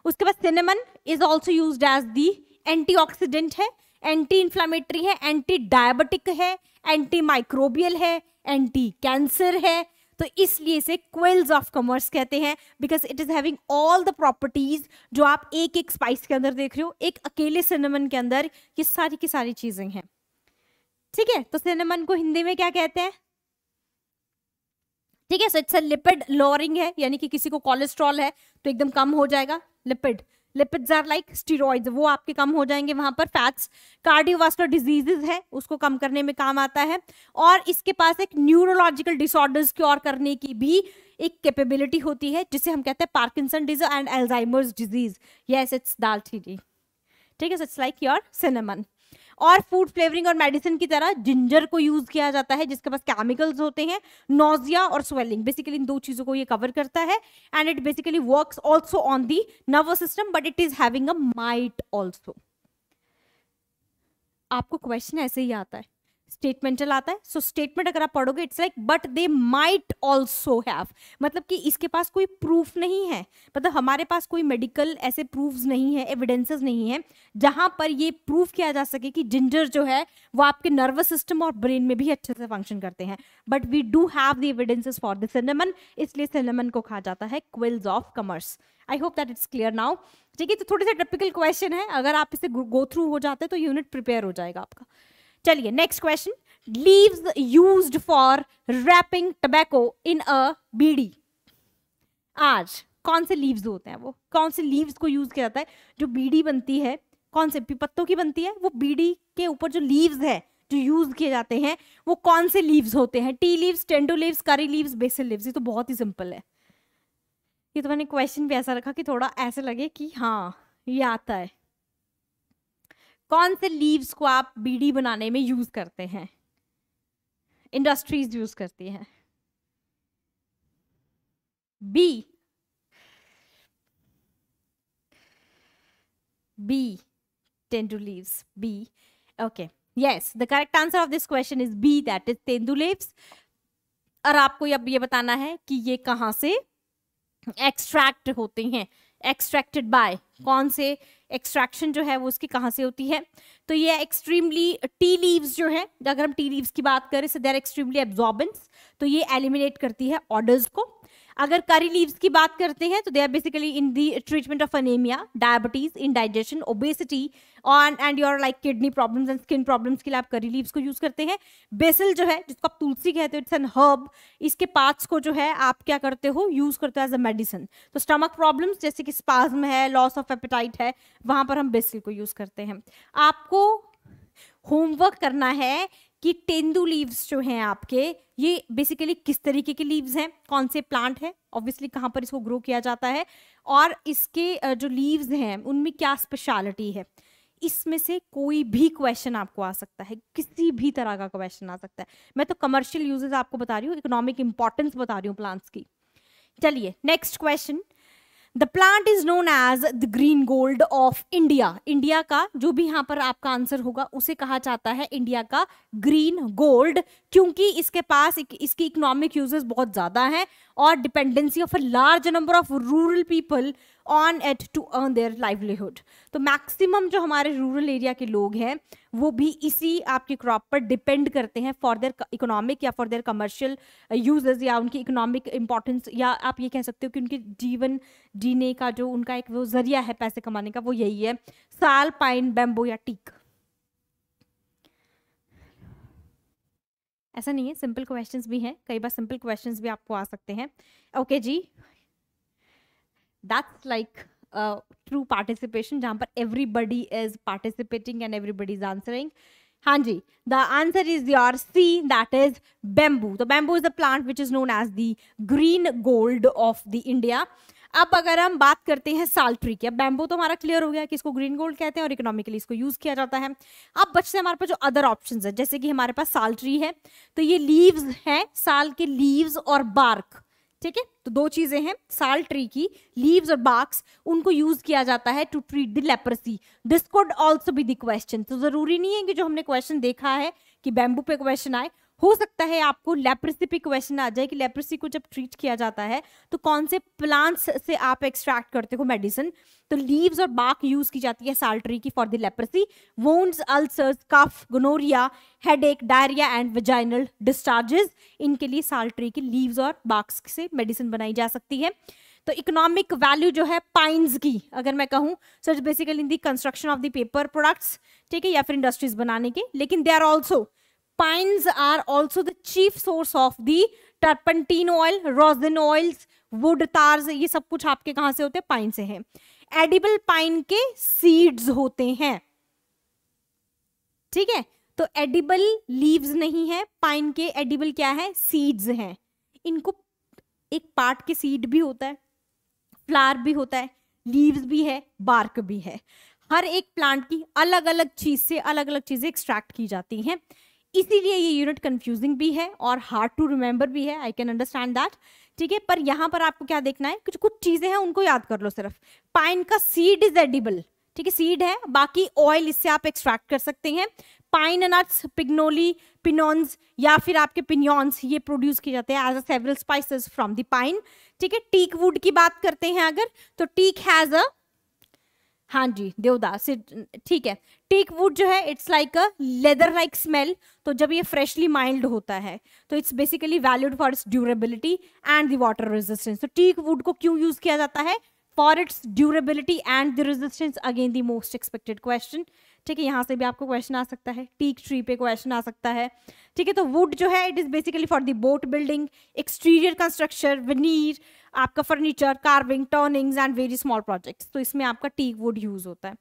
[SPEAKER 1] उसके बाद cinnamon is also use as the anti है एंटी इन्फ्लामेटरी है एंटी डायबिटिक है एंटी माइक्रोबियल है एंटी कैंसर है तो इसलिए इसे क्वेल्स ऑफ कॉमर्स कहते हैं because it is having all the properties जो आप एक एक स्पाइस के अंदर देख रहे हो एक अकेले सिनेमन के अंदर ये सारी की सारी चीजें हैं ठीक है तो सिनेमन को हिंदी में क्या कहते हैं ठीक है सो इट्स लिपिड लोअरिंग है यानी कि किसी को कोलेस्ट्रॉल है तो एकदम कम हो जाएगा lipid lipids are like steroids वो आपके कम हो जाएंगे वहां पर फैट्स कार्डियोवास्कुलर डिजीजेज है उसको कम करने में काम आता है और इसके पास एक न्यूरोलॉजिकल डिसऑर्डर्स क्योर करने की भी एक कैपेबिलिटी होती है जिसे हम कहते हैं Parkinson disease and Alzheimer's disease yes it's दाल ठीक है so it's like your cinnamon और फूड फ्लेवरिंग और मेडिसिन की तरह जिंजर को यूज किया जाता है जिसके पास केमिकल्स होते हैं नोजिया और स्वेलिंग बेसिकली इन दो चीजों को ये कवर करता है and it basically work also on the nervous system but it is having a might also आपको क्वेश्चन ऐसे ही आता है स्टेटमेंटल आता है सो so, स्टेटमेंट अगर आप पढ़ोगे it's like but they might also have मतलब कि इसके पास कोई प्रूफ नहीं है मतलब हमारे पास कोई मेडिकल ऐसे प्रूफ नहीं है एविडेंसेस नहीं है जहां पर ये प्रूफ किया जा सके कि जिंजर जो है वो आपके नर्वस सिस्टम और ब्रेन में भी अच्छे से फंक्शन करते हैं but we do have the evidences for the cinnamon इसलिए सिनेमन को कहा जाता है quills of commerce I hope that it's clear now ठीक है तो थोड़े से टिपिकल क्वेश्चन है अगर आप इसे गो थ्रू हो जाते हैं तो यूनिट प्रिपेयर हो जाएगा आपका चलिए next question leaves use for wrapping tobacco in a bidi आज कौन से लीव्स होते हैं वो कौन से लीव्स को यूज किया जाता है जो बीड़ी बनती है कौन से पत्तों की बनती है वो बीड़ी के ऊपर जो लीव्स है जो यूज किए जाते हैं वो कौन से लीव्स होते हैं tea leaves tendu leaves curry leaves basil leaves ये तो बहुत ही सिंपल है ये तो मैंने क्वेश्चन भी ऐसा रखा कि थोड़ा ऐसे लगे कि हाँ ये आता है कौन से लीव्स को आप बीडी बनाने में यूज करते हैं इंडस्ट्रीज यूज करती हैं B B tendu leaves B okay yes the correct answer of this question is B that is tendu leaves और आपको अब ये बताना है कि ये कहां से एक्सट्रैक्ट होते हैं एक्सट्रैक्टेड बाय कौन से एक्सट्रैक्शन जो है वो उसकी कहाँ से होती है तो ये एक्सट्रीमली टी लीव्स जो है अगर हम टी लीव्स की बात करें सो देर एक्सट्रीमली एब्जॉर्बेंस तो ये एलिमिनेट करती है ऑर्डर्स को अगर करी लीव्स की बात करते हैं तो they are basically in the treatment of anaemia diabetes indigestion obesity on and your like kidney problems and skin problems के लिए आप करी लीव्स को यूज करते हैं बेसिल जो है जिसको आप तुलसी कहते हो इट्स एन हर्ब इसके पार्ट्स को जो है आप क्या करते हो यूज करते हो एज अ मेडिसिन तो स्टमक प्रॉब्लम्स जैसे कि स्पाज्म है लॉस ऑफ एपेटाइट है वहां पर हम बेसिल को यूज करते हैं आपको होमवर्क करना है कि टेंदू लीव्स जो हैं आपके ये बेसिकली किस तरीके के लीव्स हैं कौन से प्लांट है ऑब्वियसली कहाँ पर इसको ग्रो किया जाता है और इसके जो लीव्स हैं उनमें क्या स्पेशलिटी है इसमें से कोई भी क्वेश्चन आपको आ सकता है किसी भी तरह का क्वेश्चन आ सकता है मैं तो कमर्शियल यूजेस आपको बता रही हूँ इकोनॉमिक इंपॉर्टेंस बता रही हूँ प्लांट्स की चलिए next question the plant is known as the green gold of India India का जो भी यहां पर आपका आंसर होगा उसे कहा जाता है इंडिया का ग्रीन गोल्ड क्योंकि इसके पास इसकी इकोनॉमिक यूजेस बहुत ज़्यादा हैं और dependency of a large number of rural people on at to earn their livelihood तो मैक्सिमम जो हमारे रूरल एरिया के लोग हैं वो भी इसी आपके क्रॉप पर डिपेंड करते हैं फॉर देयर इकोनॉमिक या फॉर देयर कमर्शियल यूजेस या उनकी इकोनॉमिक इंपॉर्टेंस या आप ये कह सकते हो कि उनके जीवन जीने का जो उनका एक वो जरिया है पैसे कमाने का वो यही है साल पाइन बेम्बो या टीक ऐसा नहीं है सिंपल क्वेश्चंस भी हैं कई बार सिंपल क्वेश्चंस भी आपको आ सकते हैं ओके okay, जी that's like ट्रू पार्टिसिपेशन जहाँ पर everybody is participating and everybody is answering हाँ जी the answer is your C that is bamboo तो bamboo is the plant which is known as the green gold of the India अब अगर हम बात करते हैं साल ट्री की अब बैम्बू तो हमारा क्लियर हो गया कि इसको ग्रीन गोल्ड कहते हैं और इकोनॉमिकली इसको यूज किया जाता है अब बचते हैं हमारे पास जो अदर ऑप्शन है जैसे कि हमारे पास साल ट्री है तो ये लीव्स हैं साल के लीव्स और बार्क ठीक है तो दो चीजें हैं साल ट्री की लीव्स और बाक्स उनको यूज किया जाता है to treat the leprosy this could also be the question तो जरूरी नहीं है कि जो हमने क्वेश्चन देखा है कि बैम्बू पे क्वेश्चन आए हो सकता है आपको लेप्रेसी पे क्वेश्चन आ जाए कि लेप्रेसी को जब ट्रीट किया जाता है तो कौन से प्लांट्स से आप एक्सट्रैक्ट करते हो मेडिसिन तो लीव्स और बाक यूज की जाती है साल्ट्री की for the leprosy wounds ulcers cough gonorrhoea headache diarrhoea and vaginal discharges इनके लिए साल्ट्री की लीव्स और बाक्स से मेडिसिन बनाई जा सकती है तो इकोनॉमिक वैल्यू जो है पाइन्स की अगर मैं कहूँ so it's basically in the construction of the paper products ठीक है या फिर इंडस्ट्रीज बनाने के लेकिन they are also pines are also the chief source of the turpentine oil rosin oils wood tars ये सब कुछ आपके कहाँ से होते हैं पाइन से हैं एडिबल पाइन के सीड्स होते हैं ठीक है तो एडिबल लीव्स नहीं है पाइन के एडिबल क्या है सीड्स हैं इनको एक पार्ट के सीड भी होता है फ्लावर भी होता है लीव्स भी है बार्क भी है हर एक प्लांट की अलग अलग चीज से अलग अलग चीजें एक्सट्रैक्ट की जाती हैं इसीलिए ये यूनिट कंफ्यूजिंग भी है और हार्ड टू रिमेंबर भी है आई कैन अंडरस्टैंड दैट ठीक है पर यहाँ पर आपको क्या देखना है कुछ कुछ चीज़ें हैं उनको याद कर लो सिर्फ पाइन का सीड इज एडिबल ठीक है सीड है बाकी ऑयल इससे आप एक्सट्रैक्ट कर सकते हैं पाइन नट्स पिग्नोली पिनॉन्स या फिर आपके पिनियॉन्स ये प्रोड्यूस किए जाते हैं as a several spices from the pine ठीक है टीक वुड की बात करते हैं अगर तो टीक हैज़ अ हाँ जी देवदास ठीक है टीक वुड जो है it's like a leather like smell तो जब ये फ्रेशली माइल्ड होता है तो it's basically valued for its durability and the water resistance तो टीक वुड को क्यों यूज किया जाता है for its durability and the resistance again the most expected question ठीक है यहाँ से भी आपको क्वेश्चन आ सकता है टीक ट्री पे क्वेश्चन आ सकता है ठीक है तो वुड जो है it is basically for the boat building exterior construction veneer आपका furniture carving turnings and very small projects तो इसमें आपका टीक वुड यूज़ होता है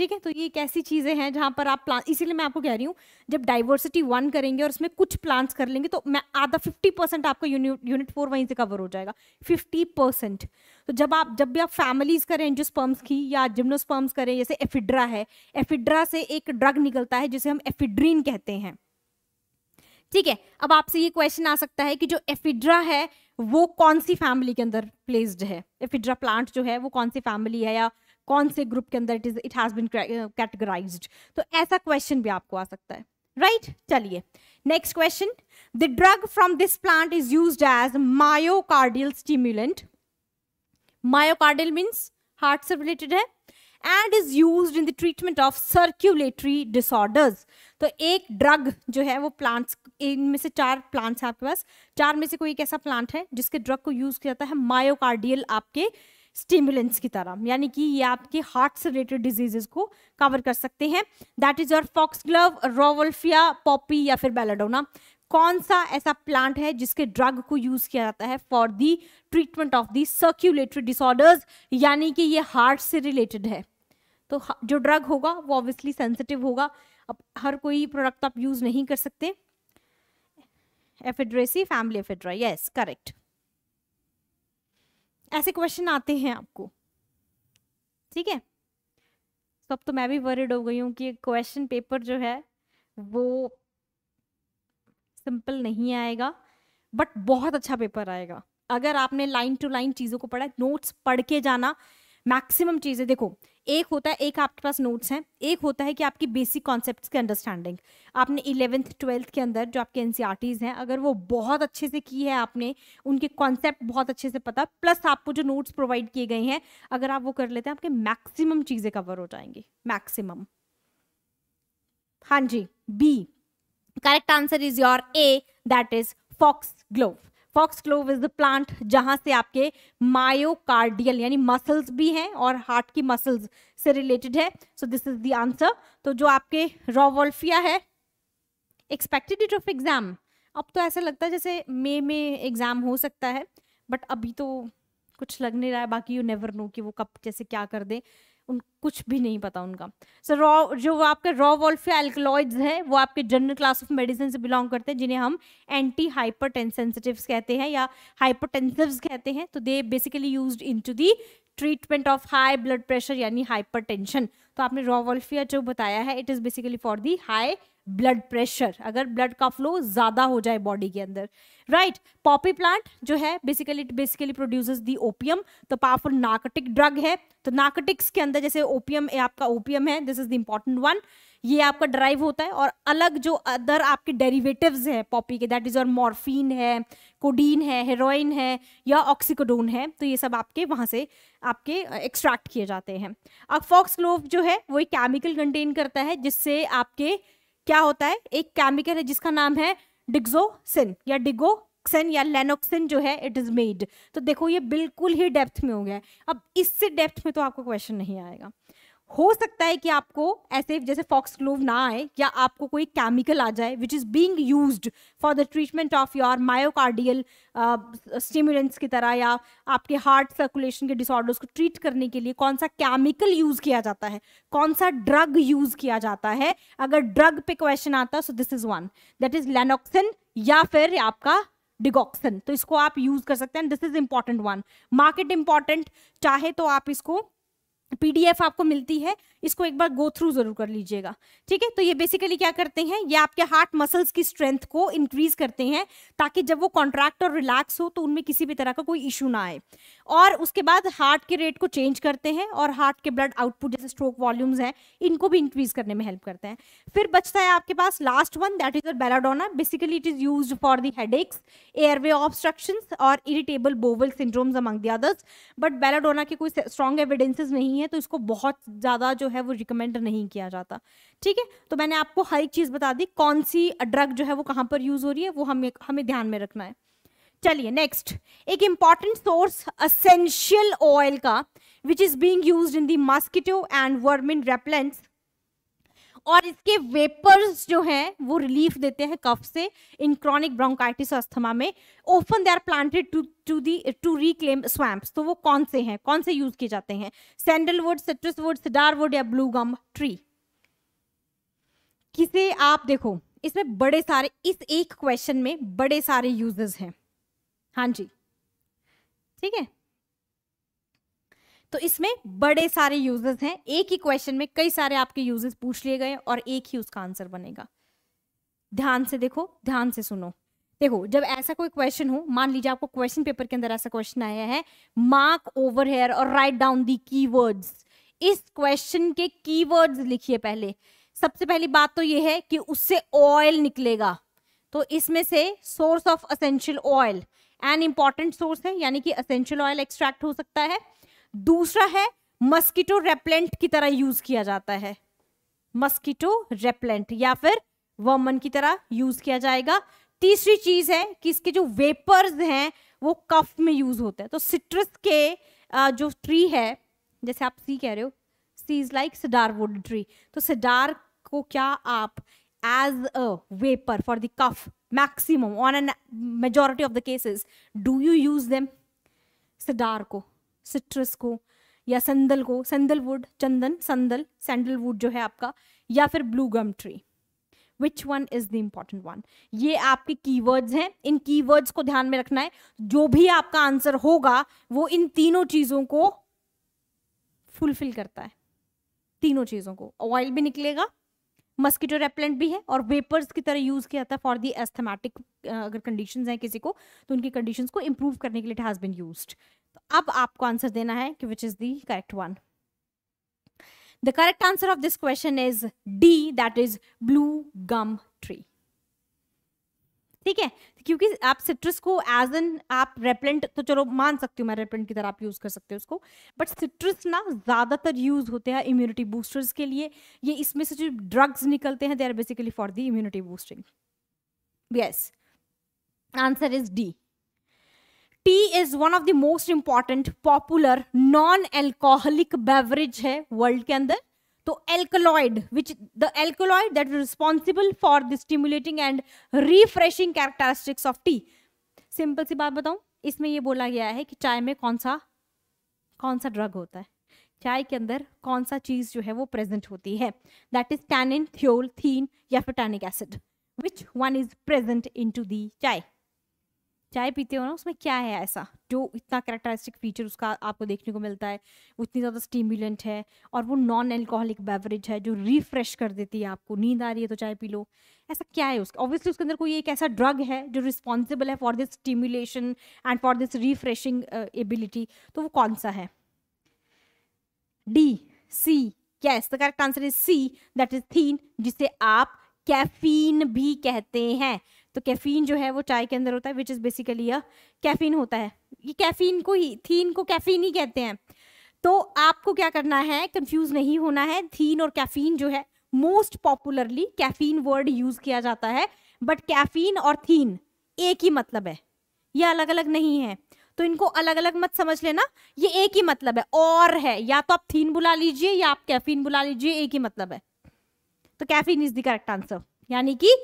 [SPEAKER 1] ठीक है तो ये एक ऐसी चीज़ें हैं जहाँ पर आप प्लान इसीलिए मैं आपको कह रही हूँ जब डाइवर्सिटी वन करेंगे और उसमें कुछ प्लान्स कर लेंगे तो मैं आधा फिफ्टी परसेंट आपका यूनिट फोर वहीं से कवर हो जाएगा फिफ्टी परसेंट तो जब आप जब भी आप फैमिलीज करें एंजियोस्पर्म्स की या जिम्नोस्पर्म्स करें जैसे एफिड्रा है एफिड्रा से एक ड्रग निकलता है जिसे हम एफिड्रीन कहते हैं ठीक है अब आपसे ये क्वेश्चन आ सकता है कि जो एफिड्रा है वो कौन सी फैमिली के अंदर प्लेस्ड है एफिड्रा प्लांट जो है वो कौन सी फैमिली है या कौन से ग्रुप के अंदर it is it has been categorise तो ऐसा क्वेश्चन भी आपको आ सकता है राइट right? चलिए next question the drug from this plant is use as myocardial stimulant myocardial means heart से रिलेटेड है and is use in the treatment of circulatory disorders तो एक ड्रग जो है वो प्लांट्स इनमें से चार प्लांट्स हैं आपके पास चार में से कोई एक ऐसा प्लांट है जिसके ड्रग को यूज किया जाता है मायोकार्डियल आपके स्टिमुलेंट्स की तरह यानी कि ये आपके हार्ट से रिलेटेड डिजीजेस को कवर कर सकते हैं that is your foxglove rauwolfia poppy या फिर बेलाडोना कौन सा ऐसा प्लांट है जिसके ड्रग को यूज किया जाता है for the treatment of the circulatory disorders यानी कि ये हार्ट से रिलेटेड है तो जो ड्रग होगा वो ऑब्वियसली सेंसिटिव होगा अब हर कोई प्रोडक्ट तो आप यूज नहीं कर सकते Ephedraceae family ephedra yes correct ऐसे क्वेश्चन आते हैं आपको ठीक है तो अब तो मैं भी वरिड हो गई हूँ कि क्वेश्चन पेपर जो है वो सिंपल नहीं आएगा बट बहुत अच्छा पेपर आएगा अगर आपने लाइन टू लाइन चीज़ों को पढ़ा नोट्स पढ़ के जाना मैक्सिमम चीज़ें देखो एक होता है एक आपके पास नोट्स हैं एक होता है कि आपकी बेसिक कॉन्सेप्ट्स की अंडरस्टैंडिंग आपने इलेवेंथ ट्वेल्थ के अंदर जो आपके एन e हैं अगर वो बहुत अच्छे से की है आपने उनके कॉन्सेप्ट बहुत अच्छे से पता प्लस आपको जो नोट्स प्रोवाइड किए गए हैं अगर आप वो कर लेते हैं आपके मैक्सिमम चीज़ें कवर हो जाएंगी मैक्सिमम हाँ जी B correct answer is your A that is foxglove foxglove is the plant जहां से आपके मायोकार्डियल यानी मसल्स भी हैं और हार्ट की मसल्स से रिलेटेड है so this is the answer तो जो आपके रोवोल्फिया है एक्सपेक्टेड डेट ऑफ एग्जाम अब तो ऐसा लगता है जैसे मे में एग्जाम हो सकता है बट अभी तो कुछ लग नहीं रहा है बाकी यू नेवर नो कि वो कब जैसे क्या कर दें उन कुछ भी नहीं पता उनका सर रॉ जो आपके रॉ वॉल्फिया एल्कोलॉइड एल्कलॉइड्स हैं वो आपके जनरल क्लास ऑफ मेडिसिन से बिलोंग करते हैं जिन्हें हम एंटी हाइपर कहते हैं या हाइपर कहते हैं तो they basically use in to the treatment of high blood pressure यानी हाइपर तो आपने रॉ वॉल्फिया जो बताया है it is basically for the high blood pressure अगर ब्लड का फ्लो ज्यादा हो जाए बॉडी के अंदर राइट पॉपी प्लांट जो है basically basically produces the opium तो पावरफुल नार्कोटिक ड्रग है तो नार्कोटिक्स के अंदर जैसे ओपियम आपका ओपियम है this is the important one ये आपका ड्राइव होता है और अलग जो अदर आपके डेरिवेटिव्स हैं पॉपी के दैट इज और मॉर्फिन है कोडीन है हेरोइन है या ऑक्सीकोडोन है तो ये सब आपके वहाँ से आपके एक्सट्रैक्ट किए जाते हैं अब फॉक्स ग्लोव जो है वो एक केमिकल कंटेन करता है जिससे आपके क्या होता है एक केमिकल है जिसका नाम है डिग्जोसिन या डिगो या लेनोक्सिन जो है इट इज़ मेड तो देखो ये बिल्कुल ही डेप्थ में हो गया है अब इससे डेप्थ में तो आपको क्वेश्चन नहीं आएगा हो सकता है कि आपको ऐसे जैसे फॉक्स ग्लोव ना आए या आपको कोई केमिकल आ जाए which is being used for the treatment of your myocardial stimulants की तरह या आपके हार्ट सर्कुलेशन के डिसऑर्डर्स को ट्रीट करने के लिए कौन सा केमिकल यूज़ किया जाता है कौन सा ड्रग यूज़ किया जाता है अगर ड्रग पे क्वेश्चन आता है so this is one that is Lanoxin या फिर आपका डिगोक्सिन तो इसको आप यूज़ कर सकते हैं this is important one market important चाहे तो आप इसको पीडीएफ आपको मिलती है इसको एक बार गो थ्रू जरूर कर लीजिएगा ठीक है तो ये बेसिकली क्या करते हैं ये आपके हार्ट मसल्स की स्ट्रेंथ को इंक्रीज करते हैं ताकि जब वो कॉन्ट्रैक्ट और रिलैक्स हो तो उनमें किसी भी तरह का कोई इशू ना आए और उसके बाद हार्ट के रेट को चेंज करते हैं और हार्ट के ब्लड आउटपुट जैसे स्ट्रोक वॉल्यूम्स हैं इनको भी इंक्रीज करने में हेल्प करते हैं फिर बचता है आपके पास last one that is a belladonna basically it is use for the head airway obstruction और irritable bowel syndromes among the others but belladonna के कोई स्ट्रॉन्ग एविडेंसेज नहीं नहीं है तो इसको बहुत ज़्यादा जो है वो रिकमेंड नहीं किया जाता ठीक है तो मैंने आपको हर एक चीज़ बता दी कौन सी ड्रग जो है वो कहाँ पर यूज़ हो रही है वो हमें हमें ध्यान में रखना है चलिए नेक्स्ट एक इम्पॉर्टेंट सोर्स असेंशियल ऑयल का which is being use in the mosquito and vermin repellents और इसके वेपर्स जो हैं वो रिलीफ देते हैं कफ से इन क्रॉनिक ब्रोंकाइटिस अस्थमा में often they are planted to to the to reclaim swamps तो वो कौन से हैं कौन से यूज किए जाते हैं sandalwood citrus wood cedar wood या ब्लू गम ट्री किसे आप देखो इसमें बड़े सारे इस एक क्वेश्चन में बड़े सारे यूजेस हैं हाँ जी ठीक है तो इसमें बड़े सारे यूजर्स हैं एक ही क्वेश्चन में कई सारे आपके यूजर्स पूछ लिए गए और एक ही उसका आंसर बनेगा ध्यान से देखो ध्यान से सुनो देखो जब ऐसा कोई क्वेश्चन हो मान लीजिए आपको क्वेश्चन पेपर के अंदर ऐसा क्वेश्चन आया है मार्क ओवर हेयर और राइट डाउन दी कीवर्ड्स इस क्वेश्चन के कीवर्ड्स लिखिए पहले सबसे पहली बात तो ये है कि उससे ऑयल निकलेगा तो इसमें से source of essential oil an important source है यानी कि असेंशियल ऑयल एक्सट्रैक्ट हो सकता है दूसरा है मस्कीटो रेपलेंट की तरह यूज किया जाता है मस्कीटो रेपलेंट या फिर वर्मन की तरह यूज किया जाएगा तीसरी चीज है कि इसके जो वेपर्स हैं वो कफ में यूज होते हैं तो सिट्रस के जो ट्री है जैसे आप सी कह रहे हो C is like cedar wood tree तो सिडार को क्या आप as a vapour for the cough maximum on an majority of the cases do you use them cedar को सिट्रस को या संदल को संदल वुड चंदन संदल सैंडलवुड जो है आपका या फिर blue gum tree which one is the important one ये आपके कीवर्ड्स हैं इन कीवर्ड्स को ध्यान में रखना है जो भी आपका आंसर होगा वो इन तीनों चीज़ों को फुलफिल करता है तीनों चीज़ों को ऑयल भी निकलेगा मस्कीटो रेपलेंट भी है और वेपर्स की तरह यूज़ किया जाता है फॉर दी एस्थेमेटिक अगर कंडीशंस हैं किसी को तो उनकी कंडीशंस को इम्प्रूव करने के लिए इट हैज़ बिन यूज्ड अब आपको आंसर देना है कि which is the correct one the correct answer of this question is D that is blue gum tree ठीक है क्योंकि आप सिट्रस को एज एन आप रेपलेंट तो चलो मान सकती हूँ मैं रेपलेंट की तरह आप यूज़ कर सकते हो उसको बट सिट्रस ना ज़्यादातर यूज़ होते हैं इम्यूनिटी बूस्टर्स के लिए ये इसमें से जो ड्रग्स निकलते हैं they are basically for the immunity boosting yes answer is D tea is one of the most important popular non alcoholic beverage है वर्ल्ड के अंदर तो alkaloid which the alkaloid that is responsible for the stimulating and refreshing characteristics of tea simple सी बात बताऊं इसमें यह बोला गया है कि चाय में कौन सा कौन सा ड्रग होता है चाय के अंदर कौन सा चीज़ जो है वो प्रेजेंट होती है that is tannin thiol theine या फिर tannic acid which one is present in to the chai चाय पीते हो ना उसमें क्या है ऐसा जो इतना करेक्टरिस्टिक फीचर उसका आपको देखने को मिलता है वो इतनी ज़्यादा स्टीमुलेंट है और वो नॉन एल्कोहलिक बेवरेज है जो रिफ्रेश कर देती है आपको नींद आ रही है तो चाय पी लो ऐसा क्या है उसका ऑब्वियसली उसके अंदर कोई एक ऐसा ड्रग है जो रिस्पॉन्सिबल है for this stimulation and for this refreshing ability तो वो कौन सा है डी सी कैस the correct answer is C that is theine जिसे आप कैफीन भी कहते हैं तो कैफीन जो है वो चाय के अंदर होता है which is basically a caffeine होता है ये कैफीन को ही थीन को कैफीन ही कहते हैं तो आपको क्या करना है कंफ्यूज नहीं होना है थीन और कैफीन जो है most popularly caffeine word use किया जाता है बट कैफीन और थीन एक ही मतलब है ये अलग अलग नहीं है तो इनको अलग अलग मत समझ लेना ये एक ही मतलब है और है या तो आप थीन बुला लीजिए या आप कैफीन बुला लीजिए एक ही मतलब है तो caffeine is the correct answer यानी कि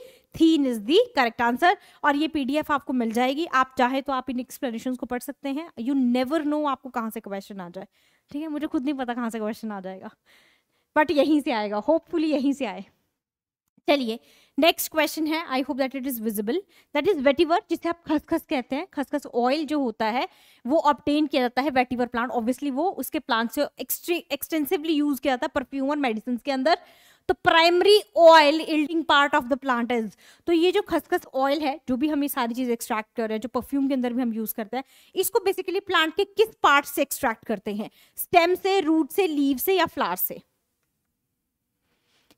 [SPEAKER 1] theine is the correct answer और ये पीडीएफ आपको मिल जाएगी आप चाहे तो आप इन एक्सप्लेनेशन को पढ़ सकते हैं यू नेवर नो आपको कहाँ से क्वेश्चन आ जाए ठीक है मुझे खुद नहीं पता कहाँ से क्वेश्चन आ जाएगा बट यहीं से आएगा होपफुली यहीं से आए चलिए नेक्स्ट क्वेश्चन है I hope that it is visible that is vetiver जिसे आप खसखस कहते हैं खसखस ऑयल जो होता है वो ऑप्टेन किया जाता है वेटिवर प्लांट ऑब्वियसली वो उसके प्लांट से एक्सटेंसिवली यूज किया जाता है परफ्यूम और मेडिसिन के अंदर तो primary oil yielding part of the plant is तो ये जो खसखस ऑयल है जो भी हम ये सारी चीज एक्सट्रैक्ट कर रहे हैं जो परफ्यूम के अंदर भी हम यूज करते हैं इसको बेसिकली प्लांट के किस पार्ट से एक्सट्रैक्ट करते हैं स्टेम से रूट से लीव से या फ्लावर से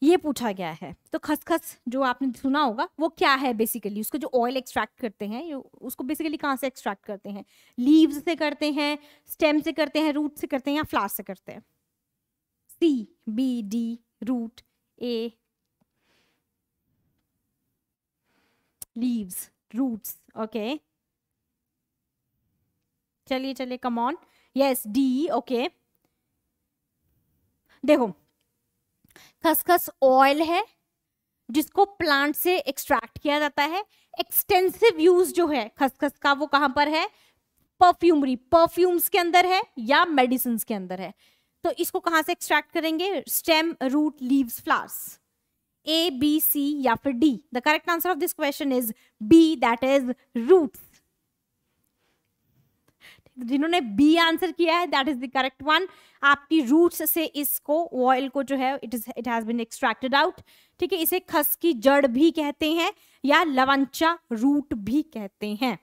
[SPEAKER 1] ये पूछा गया है तो खसखस जो आपने सुना होगा वो क्या है बेसिकली उसको जो ऑयल एक्सट्रैक्ट करते हैं उसको बेसिकली कहाँ से एक्सट्रैक्ट करते हैं लीव्स से करते हैं स्टेम से करते हैं रूट से करते हैं या फ्लावर से करते हैं C B D root A. E. Leaves, roots, okay. चलिए चलिए come on yes D okay देखो खसखस ऑयल है जिसको प्लांट से एक्सट्रैक्ट किया जाता है एक्सटेंसिव यूज जो है खसखस का वो कहां पर है परफ्यूमरी परफ्यूम्स के अंदर है या मेडिसिन के अंदर है तो इसको कहाँ से एक्सट्रैक्ट करेंगे stem root leaves flowers A B C या फिर D the correct answer of this question is B that is roots जिन्होंने बी आंसर किया है that is the correct one आपकी रूट्स से इसको ऑयल को जो है it is it has been extracted out ठीक है इसे खस की जड़ भी कहते हैं या लवंचा रूट भी कहते हैं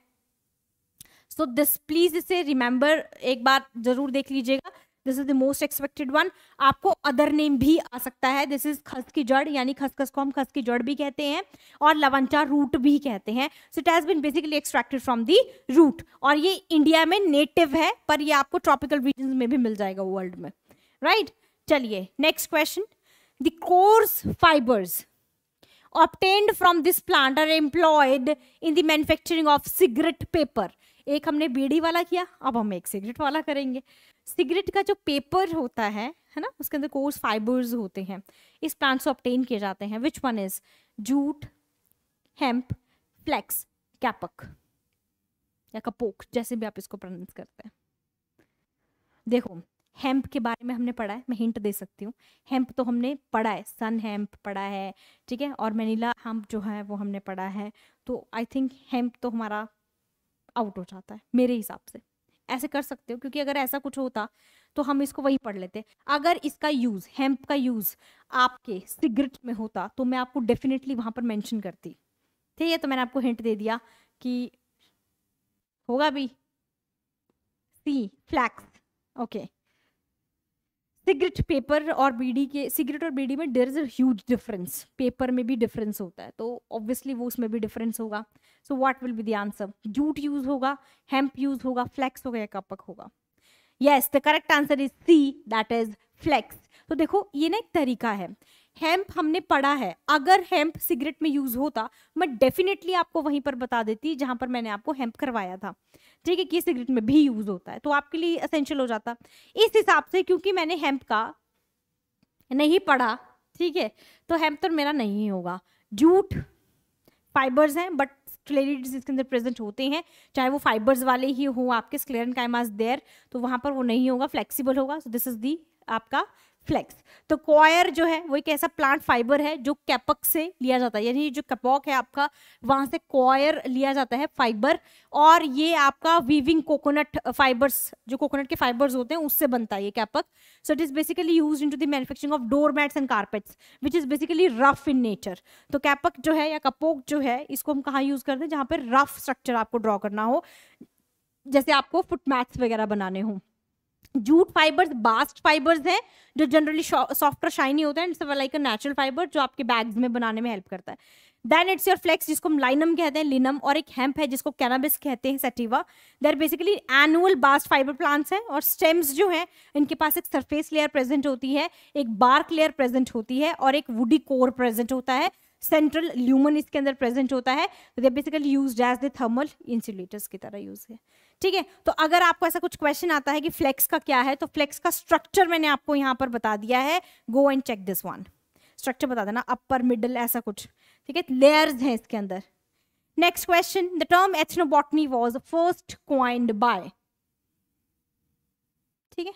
[SPEAKER 1] सो दिस प्लीज इसे रिमेंबर एक बार जरूर देख लीजिएगा this is the most expected one आपको अदर नेम भी आ सकता है दिस इज खस की जड़ यानी खसखस को हम खस की जड़ भी कहते हैं और लवंचा रूट भी कहते हैं so it has been basically extracted from the root और ये इंडिया में नेटिव है पर ये आपको ट्रॉपिकल रीजन में भी मिल जाएगा वर्ल्ड में राइट right? चलिए next question the coarse fibres obtained from this plant are employed in the manufacturing of cigarette paper एक हमने बीड़ी वाला किया अब हम एक सिगरेट वाला करेंगे सिगरेट का जो पेपर होता है है ना उसके अंदर कोर्स फाइबर्स होते हैं इस प्लांट से ऑप्टेन किए जाते हैं which one is jute hemp flax kapok या कपोक जैसे भी आप इसको प्रोनाउंस करते हैं देखो हेम्प के बारे में हमने पढ़ा है मैं हिंट दे सकती हूँ हेम्प तो हमने पढ़ा है सन हेम्प पढ़ा है ठीक है और मैनीला हम जो है वो हमने पढ़ा है तो आई थिंक हेम्प तो हमारा आउट हो जाता है मेरे हिसाब से ऐसे कर सकते हो क्योंकि अगर ऐसा कुछ होता तो हम इसको वही पढ़ लेते अगर इसका यूज़ हेम्प का यूज़ आपके सिगरेट में होता तो मैं आपको डेफिनेटली वहां पर मेंशन करती ठीक है तो मैंने आपको हिंट दे दिया कि होगा भी C flax okay cigarette paper और बीड़ी के सिगरेट और बीड़ी में there is a difference paper में भी डिफरेंस होता है तो ऑब्वियसली वो उसमें भी डिफरेंस होगा so what will be the answer jute use होगा हेम्प यूज़ होगा फ्लैक्स होगा या कपक होगा yes the correct answer is C that is flax तो देखो ये ना एक तरीका है हेम्प हमने पढ़ा है अगर हेम्प सिगरेट में यूज होता मैं डेफिनेटली आपको वहीं पर बता देती जहां पर मैंने आपको हेम्प करवाया था ठीक है कि सिगरेट में भी यूज होता है तो आपके लिए असेंशियल हो जाता इस हिसाब से क्योंकि मैंने हेम्प का नहीं पढ़ा ठीक है तो हेम्प तो मेरा नहीं होगा जूट फाइबर्स हैं बट क्लेरिटीज इसके अंदर प्रेजेंट होते हैं चाहे वो फाइबर्स वाले ही हों आपके स्क्लेरन काइमास देयर तो वहाँ पर वो नहीं होगा फ्लेक्सिबल होगा सो दिस इज दी आपका फ्लेक्स तो कॉयर जो है वो एक ऐसा प्लांट फाइबर है जो कैपक से लिया जाता है यानी जो कैपॉक है आपका वहाँ से कॉयर लिया जाता है फाइबर और ये आपका वीविंग कोकोनट फाइबर्स जो कोकोनट के फाइबर्स होते हैं उससे बनता है ये kapok so it is basically use in to the manufacturing of door mats and carpets which is basically rough in nature तो कैपक जो है या कपोक जो है इसको हम कहाँ यूज़ करते हैं जहाँ पर रफ स्ट्रक्चर आपको ड्रॉ करना हो जैसे आपको फुट मैट्स वगैरह बनाने हों जूट फाइबर्स बास्ट फाइबर्स हैं जो जनरली सॉफ्ट और शाइनी होते हैं it's like a natural fibre जो आपके बैग्स में बनाने में हेल्प करता है देन इट्स योर फ्लेक्स जिसको हम लाइनम कहते हैं लिनम और एक हेम्प है जिसको कैनाबिस कहते हैं sativa there basically annual bast fibre plants हैं और स्टेम्स जो हैं इनके पास एक सरफेस लेयर प्रेजेंट होती है एक बार्क लेयर प्रेजेंट होती है और एक वुडी कोर प्रेजेंट होता है सेंट्रल ल्यूमन इसके अंदर प्रेजेंट होता है they basically use as the thermal insulators की तरह यूज है ठीक है तो अगर आपको ऐसा कुछ क्वेश्चन आता है कि फ्लेक्स का क्या है तो फ्लेक्स का स्ट्रक्चर मैंने आपको यहां पर बता दिया है go and check this one structure बता देना अपर मिडल ऐसा कुछ ठीक है लेयर्स हैं इसके अंदर next question the term ethnobotany was first coined by ठीक है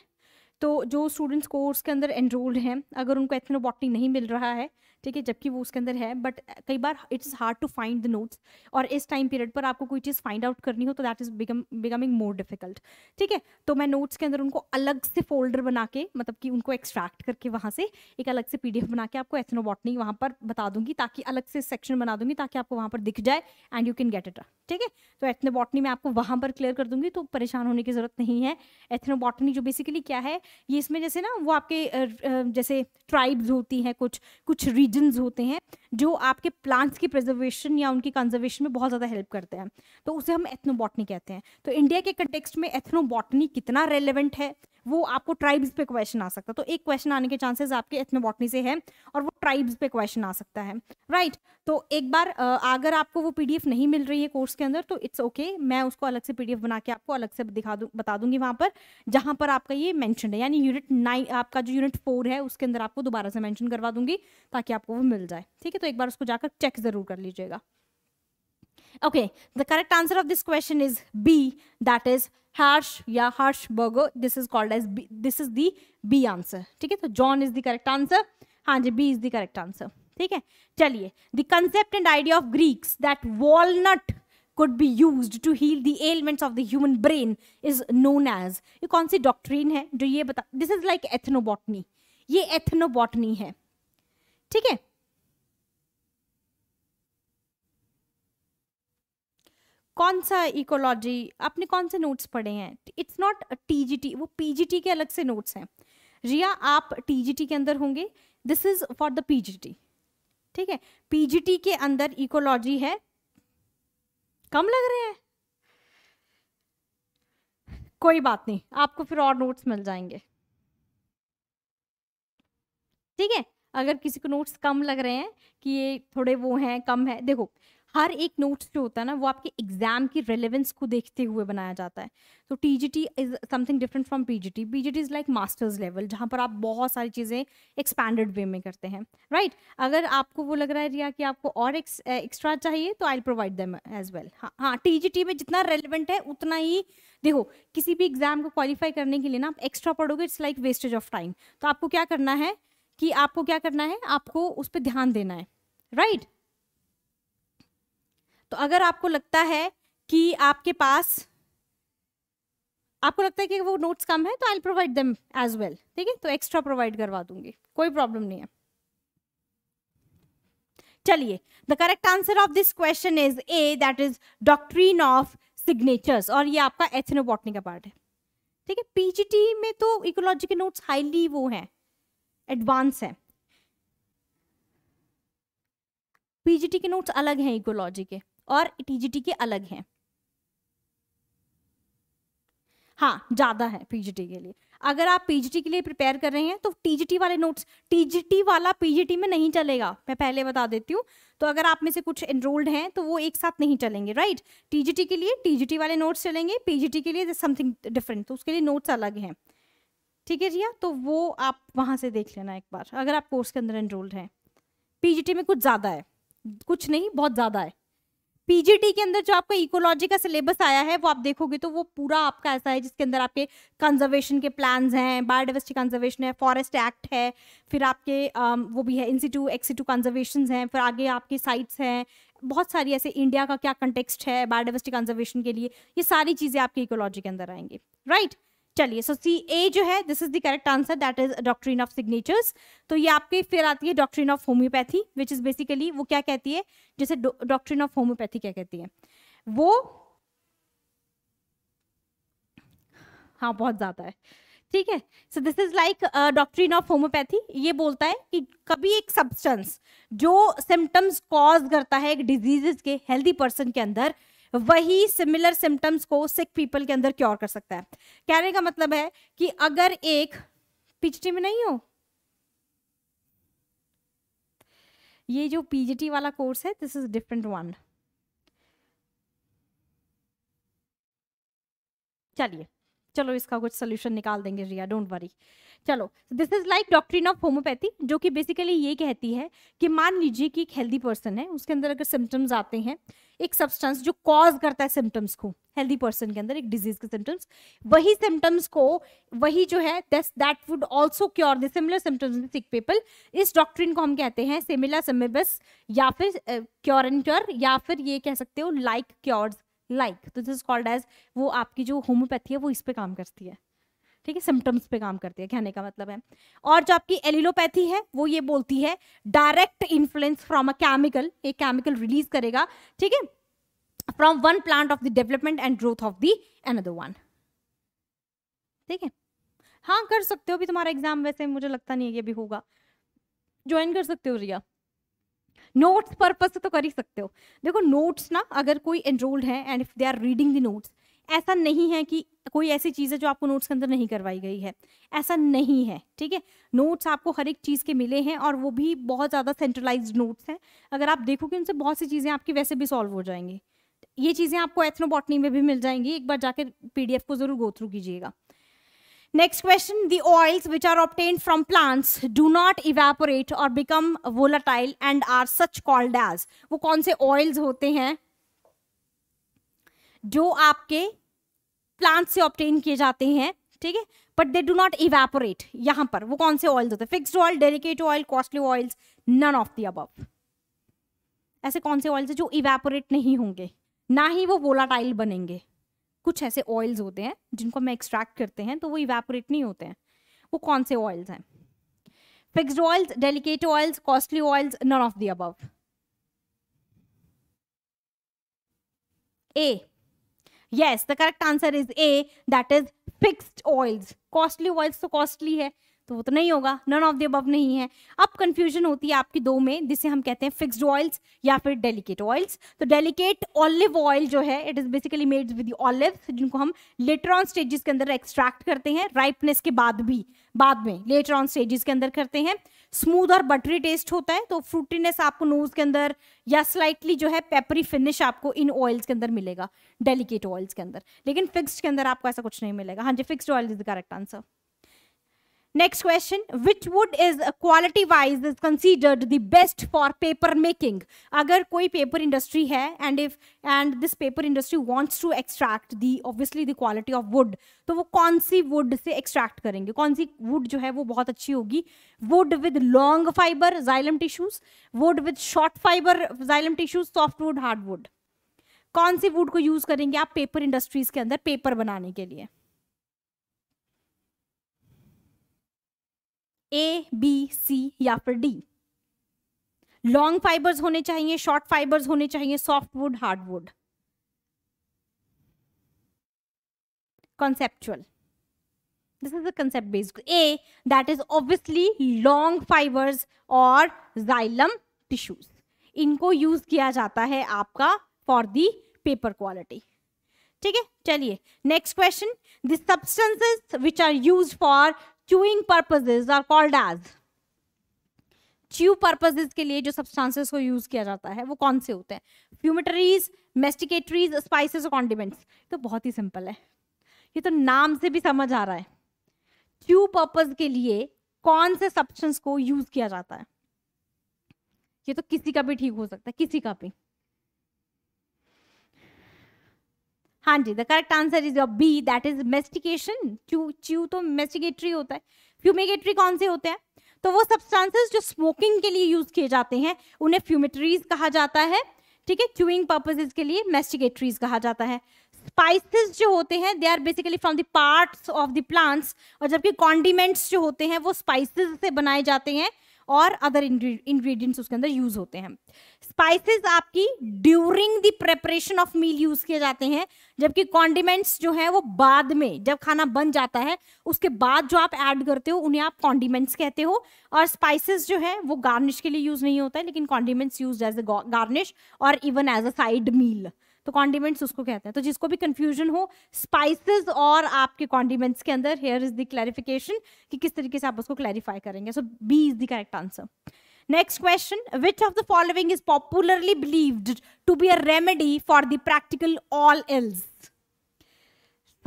[SPEAKER 1] तो जो स्टूडेंट्स कोर्स के अंदर एनरोल्ड हैं अगर उनको एथनोबॉटनी नहीं मिल रहा है ठीक है जबकि वो उसके अंदर है बट कई बार it's hard to find the notes और इस टाइम पीरियड पर आपको कोई चीज़ फाइंड आउट करनी हो तो that is becoming more difficult ठीक है तो मैं नोट्स के अंदर उनको अलग से फोल्डर बना के मतलब कि उनको एक्सट्रैक्ट करके वहाँ से एक अलग से पी बना के आपको एथनोबॉटनी वहाँ पर बता दूंगी ताकि अलग से सेक्शन बना दूंगी ताकि आपको वहाँ पर दिख जाए and you can get it ठीक है तो एथनोबॉटनी मैं आपको वहाँ पर क्लियर कर दूंगी तो परेशान होने की ज़रूरत नहीं है एथनोबॉटनी जो बेसिकली क्या है ये इसमें जैसे ना वो आपके जैसे ट्राइब्स होती हैं कुछ कुछ रीजन रीजन होते हैं जो आपके प्लांट्स की प्रिजर्वेशन या उनकी कंजर्वेशन में बहुत ज़्यादा हेल्प करते हैं तो उसे हम एथनोबॉटनी कहते हैं तो इंडिया के कंटेक्सट में एथनोबॉटनी कितना रेलिवेंट है वो आपको ट्राइब्स पे क्वेश्चन आ सकता है तो एक क्वेश्चन आने के चांसेस आपके एथनोबॉटनी से है और वो ट्राइब्स पे क्वेश्चन आ सकता है राइट right, तो एक बार अगर आपको वो पीडीएफ नहीं मिल रही है कोर्स के अंदर तो इट्स ओके okay, मैं उसको अलग से पीडीएफ बना के आपको अलग से दिखा दू बता दूंगी वहां पर जहां पर आपका ये मैंशन है यानी यूनिट नाइन आपका जो यूनिट फोर है उसके अंदर आपको दोबारा से मैंशन करवा दूंगी ताकि आपको वो मिल जाए ठीक है तो एक बार उसको जाकर चेक ज़रूर कर लीजिएगा okay the correct answer of this question is B that is Harsh या Harshberger this is called as b this is the b answer ठीक है तो John is the correct answer हाँ जी B is the correct answer ठीक है चलिए the concept and idea of Greeks that walnut could be used to heal the ailments of the human brain is known as ये कौन सी doctrine है जो ये बता दिस इज लाइक एथनोबॉटनी ये एथनोबॉटनी है ठीक है कौन सा इकोलॉजी आपने कौन से नोट्स पढ़े हैं इट्स नॉट टीजीटी वो पीजीटी के अलग से नोट्स हैं रिया आप टीजीटी के अंदर होंगे this is for the PGT ठीक है पीजीटी के अंदर इकोलॉजी है कम लग रहे हैं कोई बात नहीं आपको फिर और नोट्स मिल जाएंगे ठीक है अगर किसी को नोट्स कम लग रहे हैं कि ये थोड़े वो हैं कम है देखो हर एक नोट्स जो होता है ना वो आपके एग्जाम की रेलेवेंस को देखते हुए बनाया जाता है तो T G T is something different from P G T P G T is like masters level जहाँ पर आप बहुत सारी चीज़ें एक्सपैंडेड वे में करते हैं राइट right? अगर आपको वो लग रहा है रिया कि आपको और एक्स्ट्रा चाहिए तो I provide them as well हाँ हाँ टी जी टी में जितना रेलिवेंट है उतना ही देखो किसी भी एग्जाम को क्वालिफाई करने के लिए ना आप एक्स्ट्रा पढ़ोगे it's like wastage of time तो आपको क्या करना है कि आपको क्या करना है आपको उस पर ध्यान देना है राइट right? तो अगर आपको लगता है कि आपके पास आपको लगता है कि वो नोट्स कम है तो I provide them as well ठीक है तो एक्स्ट्रा प्रोवाइड करवा दूंगी कोई प्रॉब्लम नहीं है चलिए the correct answer of this question is A that is doctrine of signatures और ये आपका एथनोबॉटनी का पार्ट है ठीक है पीजीटी में तो इकोलॉजी के नोट्स हाईली वो हैं एडवांस है पीजीटी के नोट्स अलग हैं इकोलॉजी के और टीजीटी के अलग हैं हाँ ज़्यादा है पीजीटी के लिए अगर आप पीजीटी के लिए प्रिपेयर कर रहे हैं तो टीजीटी वाले नोट्स टीजीटी वाला पीजीटी में नहीं चलेगा मैं पहले बता देती हूँ तो अगर आप में से कुछ एनरोल्ड हैं तो वो एक साथ नहीं चलेंगे राइट टीजीटी के लिए टीजीटी वाले नोट्स चलेंगे पीजीटी के लिए समथिंग डिफरेंट तो उसके लिए नोट्स अलग हैं ठीक है जिया तो वो आप वहाँ से देख लेना एक बार अगर आप कोर्स के अंदर एनरोल्ड हैं पीजीटी में कुछ ज़्यादा है कुछ नहीं बहुत ज़्यादा है पीजीटी के अंदर जो आपका इकोलॉजी का सिलेबस आया है वो आप देखोगे तो वो पूरा आपका ऐसा है जिसके अंदर आपके कंजर्वेशन के प्लान्स हैं बायोडाइवर्सिटी कंजर्वेशन है फॉरेस्ट एक्ट है फिर आपके वो भी है इंसिटू एक्सीटू कंजर्वेशन हैं फिर आगे आपके साइट्स हैं बहुत सारी ऐसे इंडिया का क्या कंटेक्सट है बायोडाइवर्सिटी कंजर्वेशन के लिए ये सारी चीज़ें आपके इकोलॉजी के अंदर आएंगी राइट right? चलिए सो सी ए जो है this is the correct answer that is doctrine of signatures तो ये आपके फिर आती है doctrine of homeopathy which is basically वो क्या कहती है जैसे डॉक्ट्रीन ऑफ होम्योपैथी क्या कहती है वो हाँ बहुत ज्यादा है ठीक है so this is like doctrine of homeopathy ये बोलता है कि कभी एक सब्सटेंस जो सिम्टम्स कॉज करता है एक डिजीजेस के हेल्दी पर्सन के अंदर वही सिमिलर सिम्टम्स को सिक पीपल के अंदर क्योर कर सकता है कहने का मतलब है कि अगर एक पीजीटी में नहीं हो ये जो पीजीटी वाला कोर्स है दिस इज डिफरेंट वन चलिए चलो इसका कुछ सोल्यूशन निकाल देंगे रिया डोंट वरी चलो this is like doctrine of homeopathy जो कि बेसिकली ये कहती है कि मान लीजिए कि एक हेल्दी पर्सन है उसके अंदर अगर सिम्टम्स आते हैं एक सब्सटेंस जो कॉज करता है सिम्टम्स को हेल्दी पर्सन के अंदर एक डिजीज के सिम्टम्स वही सिम्टम्स को वही जो है that would also cure the similar symptoms in sick people इस डॉक्ट्रिन को हम कहते हैं सिमिलर सिमिबस या फिर क्योर एंड क्योर या फिर ये कह सकते हो लाइक क्योर्स लाइक तो दिस इज कॉल्ड एज वो आपकी जो होम्योपैथी है वो इस पर काम करती है ठीक है सिम्टम्स पे काम करती है कहने का मतलब है और जो आपकी एलिलोपैथी है वो ये बोलती है direct influence from a chemical एक केमिकल रिलीज करेगा ठीक है from one plant of the development and growth of the another one ठीक है हाँ कर सकते हो भी तुम्हारा एग्जाम वैसे मुझे लगता नहीं है ये भी होगा ज्वाइन कर सकते हो रिया नोट्स पर्पज से तो कर ही सकते हो देखो नोट्स ना अगर कोई एनरोल्ड है and if they are reading the notes ऐसा नहीं है कि कोई ऐसी चीज़ है जो आपको नोट्स के अंदर नहीं करवाई गई है ऐसा नहीं है ठीक है नोट्स आपको हर एक चीज़ के मिले हैं और वो भी बहुत ज़्यादा सेंट्रलाइज नोट्स हैं अगर आप देखोगे उनसे बहुत सी चीज़ें आपकी वैसे भी सॉल्व हो जाएंगी ये चीज़ें आपको एथनोबॉटनी में भी मिल जाएंगी एक बार जाकर पी को ज़रूर गो थ्रू कीजिएगा next question the oils which are obtain from plants do not evaporate और become volatile and are such called as वो कौन से ऑयल्स होते हैं जो आपके प्लांट से ऑप्टेन किए जाते हैं ठीक है but they do not evaporate यहाँ पर वो कौन से ऑयल्स होते हैं fix oil delicate oil costly oils none of the अब ऐसे कौन से ऑयल्स जो इवेपोरेट नहीं होंगे ना ही वो वोलाटाइल बनेंगे कुछ ऐसे ऑयल्स होते हैं जिनको हम एक्सट्रैक्ट करते हैं तो वो इवेपोरेट नहीं होते हैं वो कौन से ऑयल्स हैं fixed oils delicate oils costly oils none of the अब A yes the correct answer is a that is fixed oils costly oils so costly hai तो वो तो नहीं होगा नन ऑफ द अब नहीं है अब कंफ्यूजन होती है आपकी दो में जिसे हम कहते हैं फिक्स्ड ऑयल्स या फिर डेलीकेट ऑयल्स तो डेलीकेट ऑलिव ऑयल जो है it is basically made with olive जिनको हम लेटर ऑन स्टेजेस के अंदर एक्सट्रैक्ट करते हैं राइपनेस के बाद भी बाद में लेटर ऑन स्टेजेस के अंदर करते हैं स्मूथ और बटरी टेस्ट होता है तो फ्रूटीनेस आपको नोज के अंदर या स्लाइटली जो है पेपरी फिनिश आपको इन ऑयल्स के अंदर मिलेगा डेलिकेट ऑयल्स के अंदर लेकिन फिक्स्ड के अंदर आपको ऐसा कुछ नहीं मिलेगा हाँ जी fixed oil is the correct answer Next question, which wood is quality wise is considered the best for paper making? अगर कोई paper industry है and if and this paper industry wants to extract the obviously the quality of wood तो वो कौन सी wood से extract करेंगे कौन सी wood जो है वो बहुत अच्छी होगी wood with long fiber xylem tissues wood with short fiber xylem tissues soft wood hard wood कौन सी wood को use करेंगे आप paper industries के अंदर paper बनाने के लिए ए बी सी या फिर डी लॉन्ग फाइबर्स होने चाहिए शॉर्ट फाइबर्स होने चाहिए soft wood hard wood conceptual this is the concept based a that is obviously long fibers or इनको यूज किया जाता है आपका फॉर दी पेपर क्वालिटी ठीक है चलिए next question the which are use for chewing purposes are called as chew purposes के लिए जो सब्सटेंसेस को यूज किया जाता है वो कौन से होते हैं फ्यूमेटरीज मेस्टिकेटरीज स्पाइसेस और कॉन्डिमेंट्स तो बहुत ही सिंपल है ये तो नाम से भी समझ आ रहा है च्यू पर्पज के लिए कौन से सब्सटेंस को यूज किया जाता है ये तो किसी का भी ठीक हो सकता है किसी का भी हाँ जी the correct answer is your B that is mastication chew chew तो मेस्टिकेटरी होता है फ्यूमिगेटरी कौन से होते हैं तो वो सब्सटेंसेस जो स्मोकिंग के लिए यूज किए जाते हैं उन्हें फ्यूमिटरीज कहा जाता है ठीक है च्यूइंग पर्पजेज के लिए मेस्टिगेटरीज कहा जाता है स्पाइसेस जो होते हैं they are basically from the parts of the plants और जबकि कॉन्डिमेंट्स जो होते हैं वो स्पाइसेस से बनाए जाते हैं और अदर इंग्रेडिएंट्स उसके अंदर यूज होते हैं स्पाइसेस आपकी during the preparation of meal use किए जाते हैं जबकि कॉन्डिमेंट्स जो है वो बाद में जब खाना बन जाता है उसके बाद जो आप ऐड करते हो उन्हें आप कॉन्डिमेंट्स कहते हो और स्पाइसेस जो है वो गार्निश के लिए यूज नहीं होता है लेकिन condiments use as a garnish और even as a side meal तो कॉन्डिमेंट्स उसको कहते हैं तो जिसको भी कंफ्यूजन हो स्पाइसेस और आपके कॉन्डिमेंट्स के अंदर हेयर इज द क्लैरिफिकेशन कि किस तरीके से आप उसको क्लैरिफाई करेंगे so B is the correct answer next question which of the following is popularly believed to be a remedy for the practical all ills?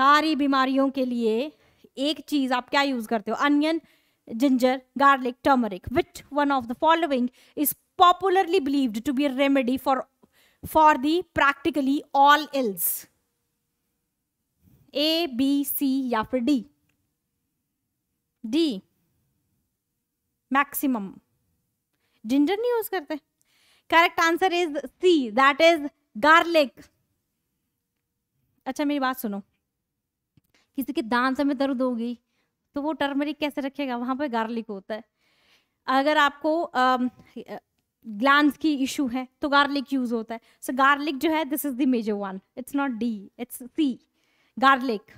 [SPEAKER 1] सारी बीमारियों के लिए एक चीज आप क्या यूज करते हो onion ginger garlic turmeric which one of the following is popularly believed to be a remedy for for the practically all ills A, B, C या फिर D. D मैक्सिमम जिंजर नहीं यूज करते correct answer is C that is garlic अच्छा मेरी बात सुनो किसी के दांत में दर्द होगी तो वो टर्मरिक कैसे रखेगा वहां पर गार्लिक होता है अगर आपको ग्लान्स की इशू है तो गार्लिक यूज होता है सो so, गार्लिक जो है this is the major one it's not D it's C garlic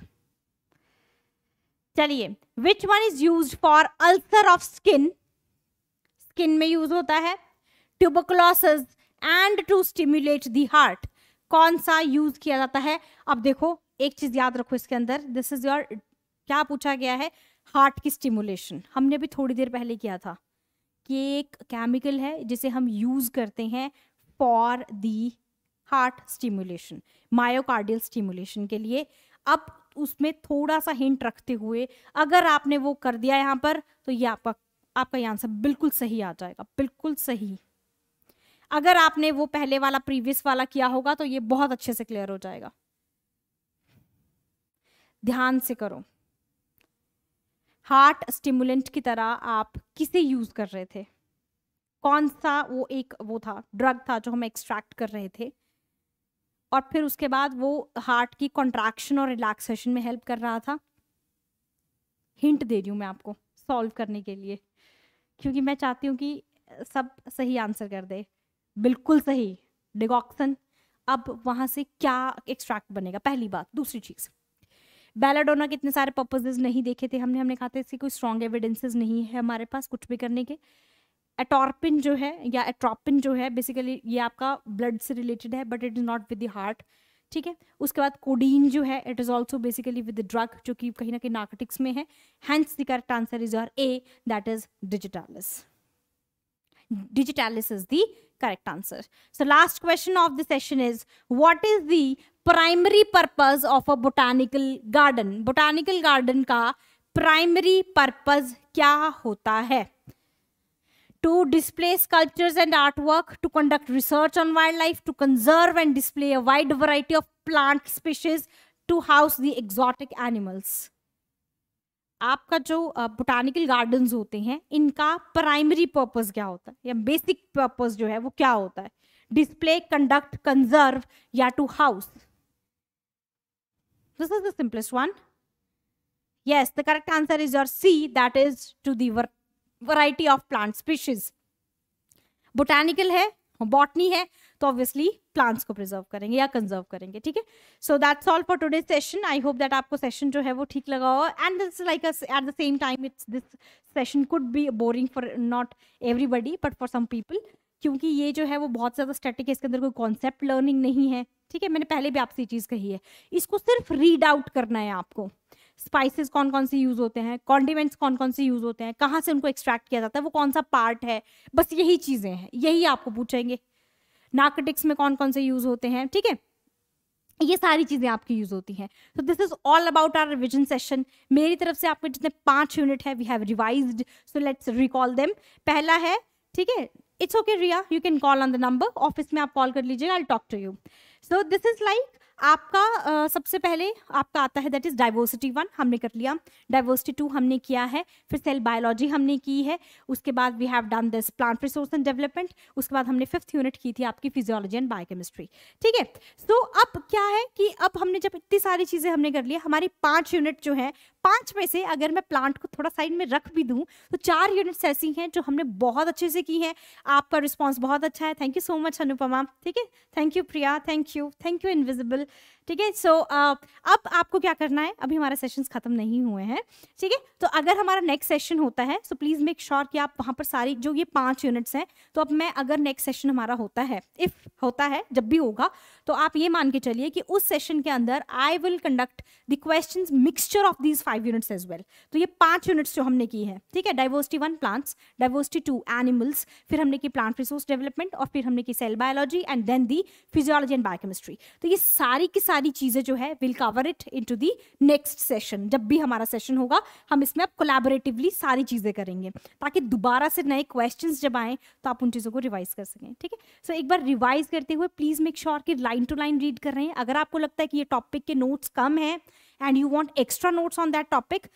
[SPEAKER 1] चलिए which one is use for ulcer of skin skin में यूज होता है tuberculosis and to stimulate the heart कौन सा यूज किया जाता है अब देखो एक चीज याद रखो इसके अंदर दिस इज योर क्या पूछा गया है हार्ट की स्टिमुलेशन हमने भी थोड़ी देर पहले किया था ये एक केमिकल है जिसे हम यूज़ करते हैं for the heart stimulation myocardial stimulation के लिए अब उसमें थोड़ा सा हिंट रखते हुए अगर आपने वो कर दिया यहाँ पर तो ये आपका आपका ये आंसर बिल्कुल सही आ जाएगा बिल्कुल सही अगर आपने वो पहले वाला प्रीवियस वाला किया होगा तो ये बहुत अच्छे से क्लियर हो जाएगा ध्यान से करो हार्ट स्टिमुलेंट की तरह आप किसे यूज़ कर रहे थे कौन सा वो एक वो था ड्रग था जो हम एक्सट्रैक्ट कर रहे थे और फिर उसके बाद वो हार्ट की कॉन्ट्रैक्शन और रिलैक्सेशन में हेल्प कर रहा था हिंट दे रही हूँ मैं आपको सॉल्व करने के लिए क्योंकि मैं चाहती हूँ कि सब सही आंसर कर दे बिल्कुल सही डिगॉक्सन अब वहाँ से क्या एक्सट्रैक्ट बनेगा पहली बात दूसरी चीज़ बैलाडोना के इतने सारे पर्पजेज नहीं देखे थे हमने हमने कहा था इसके कोई स्ट्रॉन्ग एविडेंसेज नहीं है हमारे पास कुछ भी करने के एटॉर्पिन जो है या एट्रॉपिन जो है बेसिकली ये आपका ब्लड से रिलेटेड है but it is not with the heart ठीक है उसके बाद कोडीन जो है it is also basically with drug जो कि कहीं ना कहीं नार्कोटिक्स में है hence the correct answer is your A that is digitalis digitalis is the correct answer. So last question of the session is, what is the primary purpose of a botanical garden? Botanical garden ka primary purpose kya hota hai? To display sculptures and artwork, to conduct research on wildlife, to conserve and display a wide variety of plant species, to house the exotic animals. आपका जो botanical gardens होते हैं इनका primary purpose क्या होता है या basic purpose जो है वो क्या होता है डिस्प्ले कंडक्ट कंजर्व या to house this is the simplest one yes the correct answer is your C that is to the variety of plant species botanical hai botany hai तो obviously plants को preserve करेंगे या conserve करेंगे ठीक है so that's all for today session I hope that आपको session जो है वो ठीक लगा हो and this like at the same time it's this session could be boring for not everybody but for some people क्योंकि ये जो है वो बहुत ज़्यादा स्टैटिक है इसके अंदर कोई कॉन्सेप्ट लर्निंग नहीं है ठीक है मैंने पहले भी आपसे ये चीज़ कही है इसको सिर्फ रीड आउट करना है आपको स्पाइसेस कौन कौन से यूज़ होते हैं कॉन्डिमेंट्स कौन कौन से यूज़ होते हैं कहाँ से उनको एक्सट्रैक्ट किया जाता है वो कौन सा पार्ट है बस यही चीज़ें हैं यही आपको पूछेंगे नाकटिक्स में कौन कौन से यूज होते हैं ठीक है ये सारी चीज़ें आपकी यूज़ होती हैं so this is all about our revision session मेरी तरफ से आपके जितने पांच यूनिट है we have revise so let's recall them पहला है ठीक है it's okay Riya you can call on the number office में आप कॉल कर लीजिएगा I talk to you so this is like आपका आ, सबसे पहले आपका आता है दैट इज डाइवर्सिटी वन हमने कर लिया डाइवर्सिटी टू हमने किया है फिर सेल बायोलॉजी हमने की है उसके बाद we have done this plant resource and development उसके बाद हमने फिफ्थ यूनिट की थी आपकी फिजियोलॉजी एंड बायोकेमिस्ट्री ठीक है सो अब क्या है कि अब हमने जब इतनी सारी चीज़ें हमने कर लिया हमारी पाँच यूनिट जो है पांच में से अगर मैं प्लांट को थोड़ा साइड में रख भी दूं तो चार यूनिट्स ऐसी हैं जो हमने बहुत अच्छे से की हैं आपका रिस्पांस बहुत अच्छा है thank you so much Anupama ठीक है thank you Priya thank you thank you invisible ठीक है सो uh, अब आपको क्या करना है अभी हमारा सेशन खत्म नहीं हुए हैं ठीक है तो अगर हमारा नेक्स्ट सेशन होता है सो प्लीज मेक श्योर कि आप वहां पर सारी जो ये पांच यूनिट्स हैं तो अब मैं अगर नेक्स्ट सेशन हमारा होता है इफ होता है जब भी होगा तो आप ये मान के चलिए कि उस सेशन के अंदर I will conduct the question mixture of these five five units as well तो ये पांच यूनिट्स जो हमने की है ठीक है diversity one plants diversity two animals फिर हमने की प्लांट रिसोर्स डेवलपमेंट और फिर हमने की cell biology and then the physiology and biochemistry तो ये सारी की सारी चीज़ें जो है will cover it in to the next session जब भी हमारा सेशन होगा हम इसमें अब कोलेबोरेटिवली सारी चीज़ें करेंगे ताकि दोबारा से नए क्वेश्चन जब आए तो आप उन चीज़ों को रिवाइज कर सकें ठीक है सो एक बार रिवाइज करते हुए प्लीज़ मेक श्योर कि लाइन टू लाइन रीड कर रहे हैं अगर आपको लगता है कि ये टॉपिक के नोट्स कम हैं and you want extra notes on that topic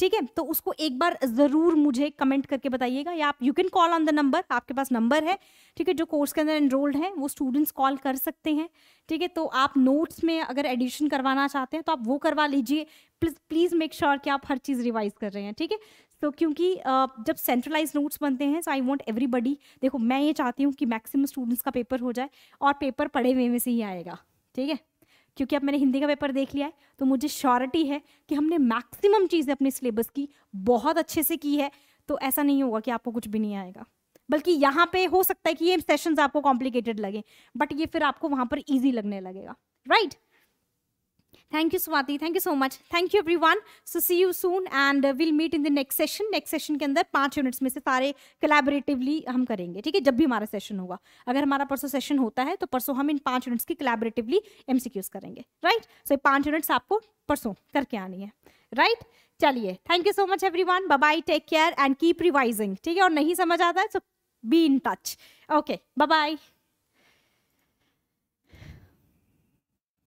[SPEAKER 1] ठीक है तो उसको एक बार ज़रूर मुझे कमेंट करके बताइएगा या आप you can call on the number आपके पास नंबर है ठीक है जो कोर्स के अंदर एनरोल्ड हैं वो स्टूडेंट्स कॉल कर सकते हैं ठीक है तो आप नोट्स में अगर एडिशन करवाना चाहते हैं तो आप वो करवा लीजिए प्लीज़ प्लीज़ मेक श्योर कि आप हर चीज़ रिवाइज कर रहे हैं ठीक है तो क्योंकि जब सेंट्रलाइज नोट्स बनते हैं सो आई वॉन्ट एवरीबडी देखो मैं ये चाहती हूँ कि मैक्सिमम स्टूडेंट्स का पेपर हो जाए और पेपर पढ़े हुए में से ही आएगा ठीक है क्योंकि अब मैंने हिंदी का पेपर देख लिया है तो मुझे श्योरिटी है कि हमने मैक्सिमम चीज़ें अपने सिलेबस की बहुत अच्छे से की है तो ऐसा नहीं होगा कि आपको कुछ भी नहीं आएगा बल्कि यहाँ पे हो सकता है कि ये सेशंस आपको कॉम्प्लिकेटेड लगे बट ये फिर आपको वहाँ पर ईजी लगने लगेगा right right? Thank you Swati. Thank you so much thank you every one so see you soon and will meet in the next session next session के अंदर पांच यूनिट्स में से सारे collaboratively हम करेंगे ठीक है जब भी हमारा सेशन होगा अगर हमारा परसों सेशन होता है तो परसों हम इन पांच यूनिट्स की एम सी क्यूज करेंगे राइट सो ये पांच यूनिट्स आपको परसों करके आनी है राइट चलिए thank you so much everyone bye bye take care and keep revising ठीक है और नहीं समझ आता है so be in touch okay bye bye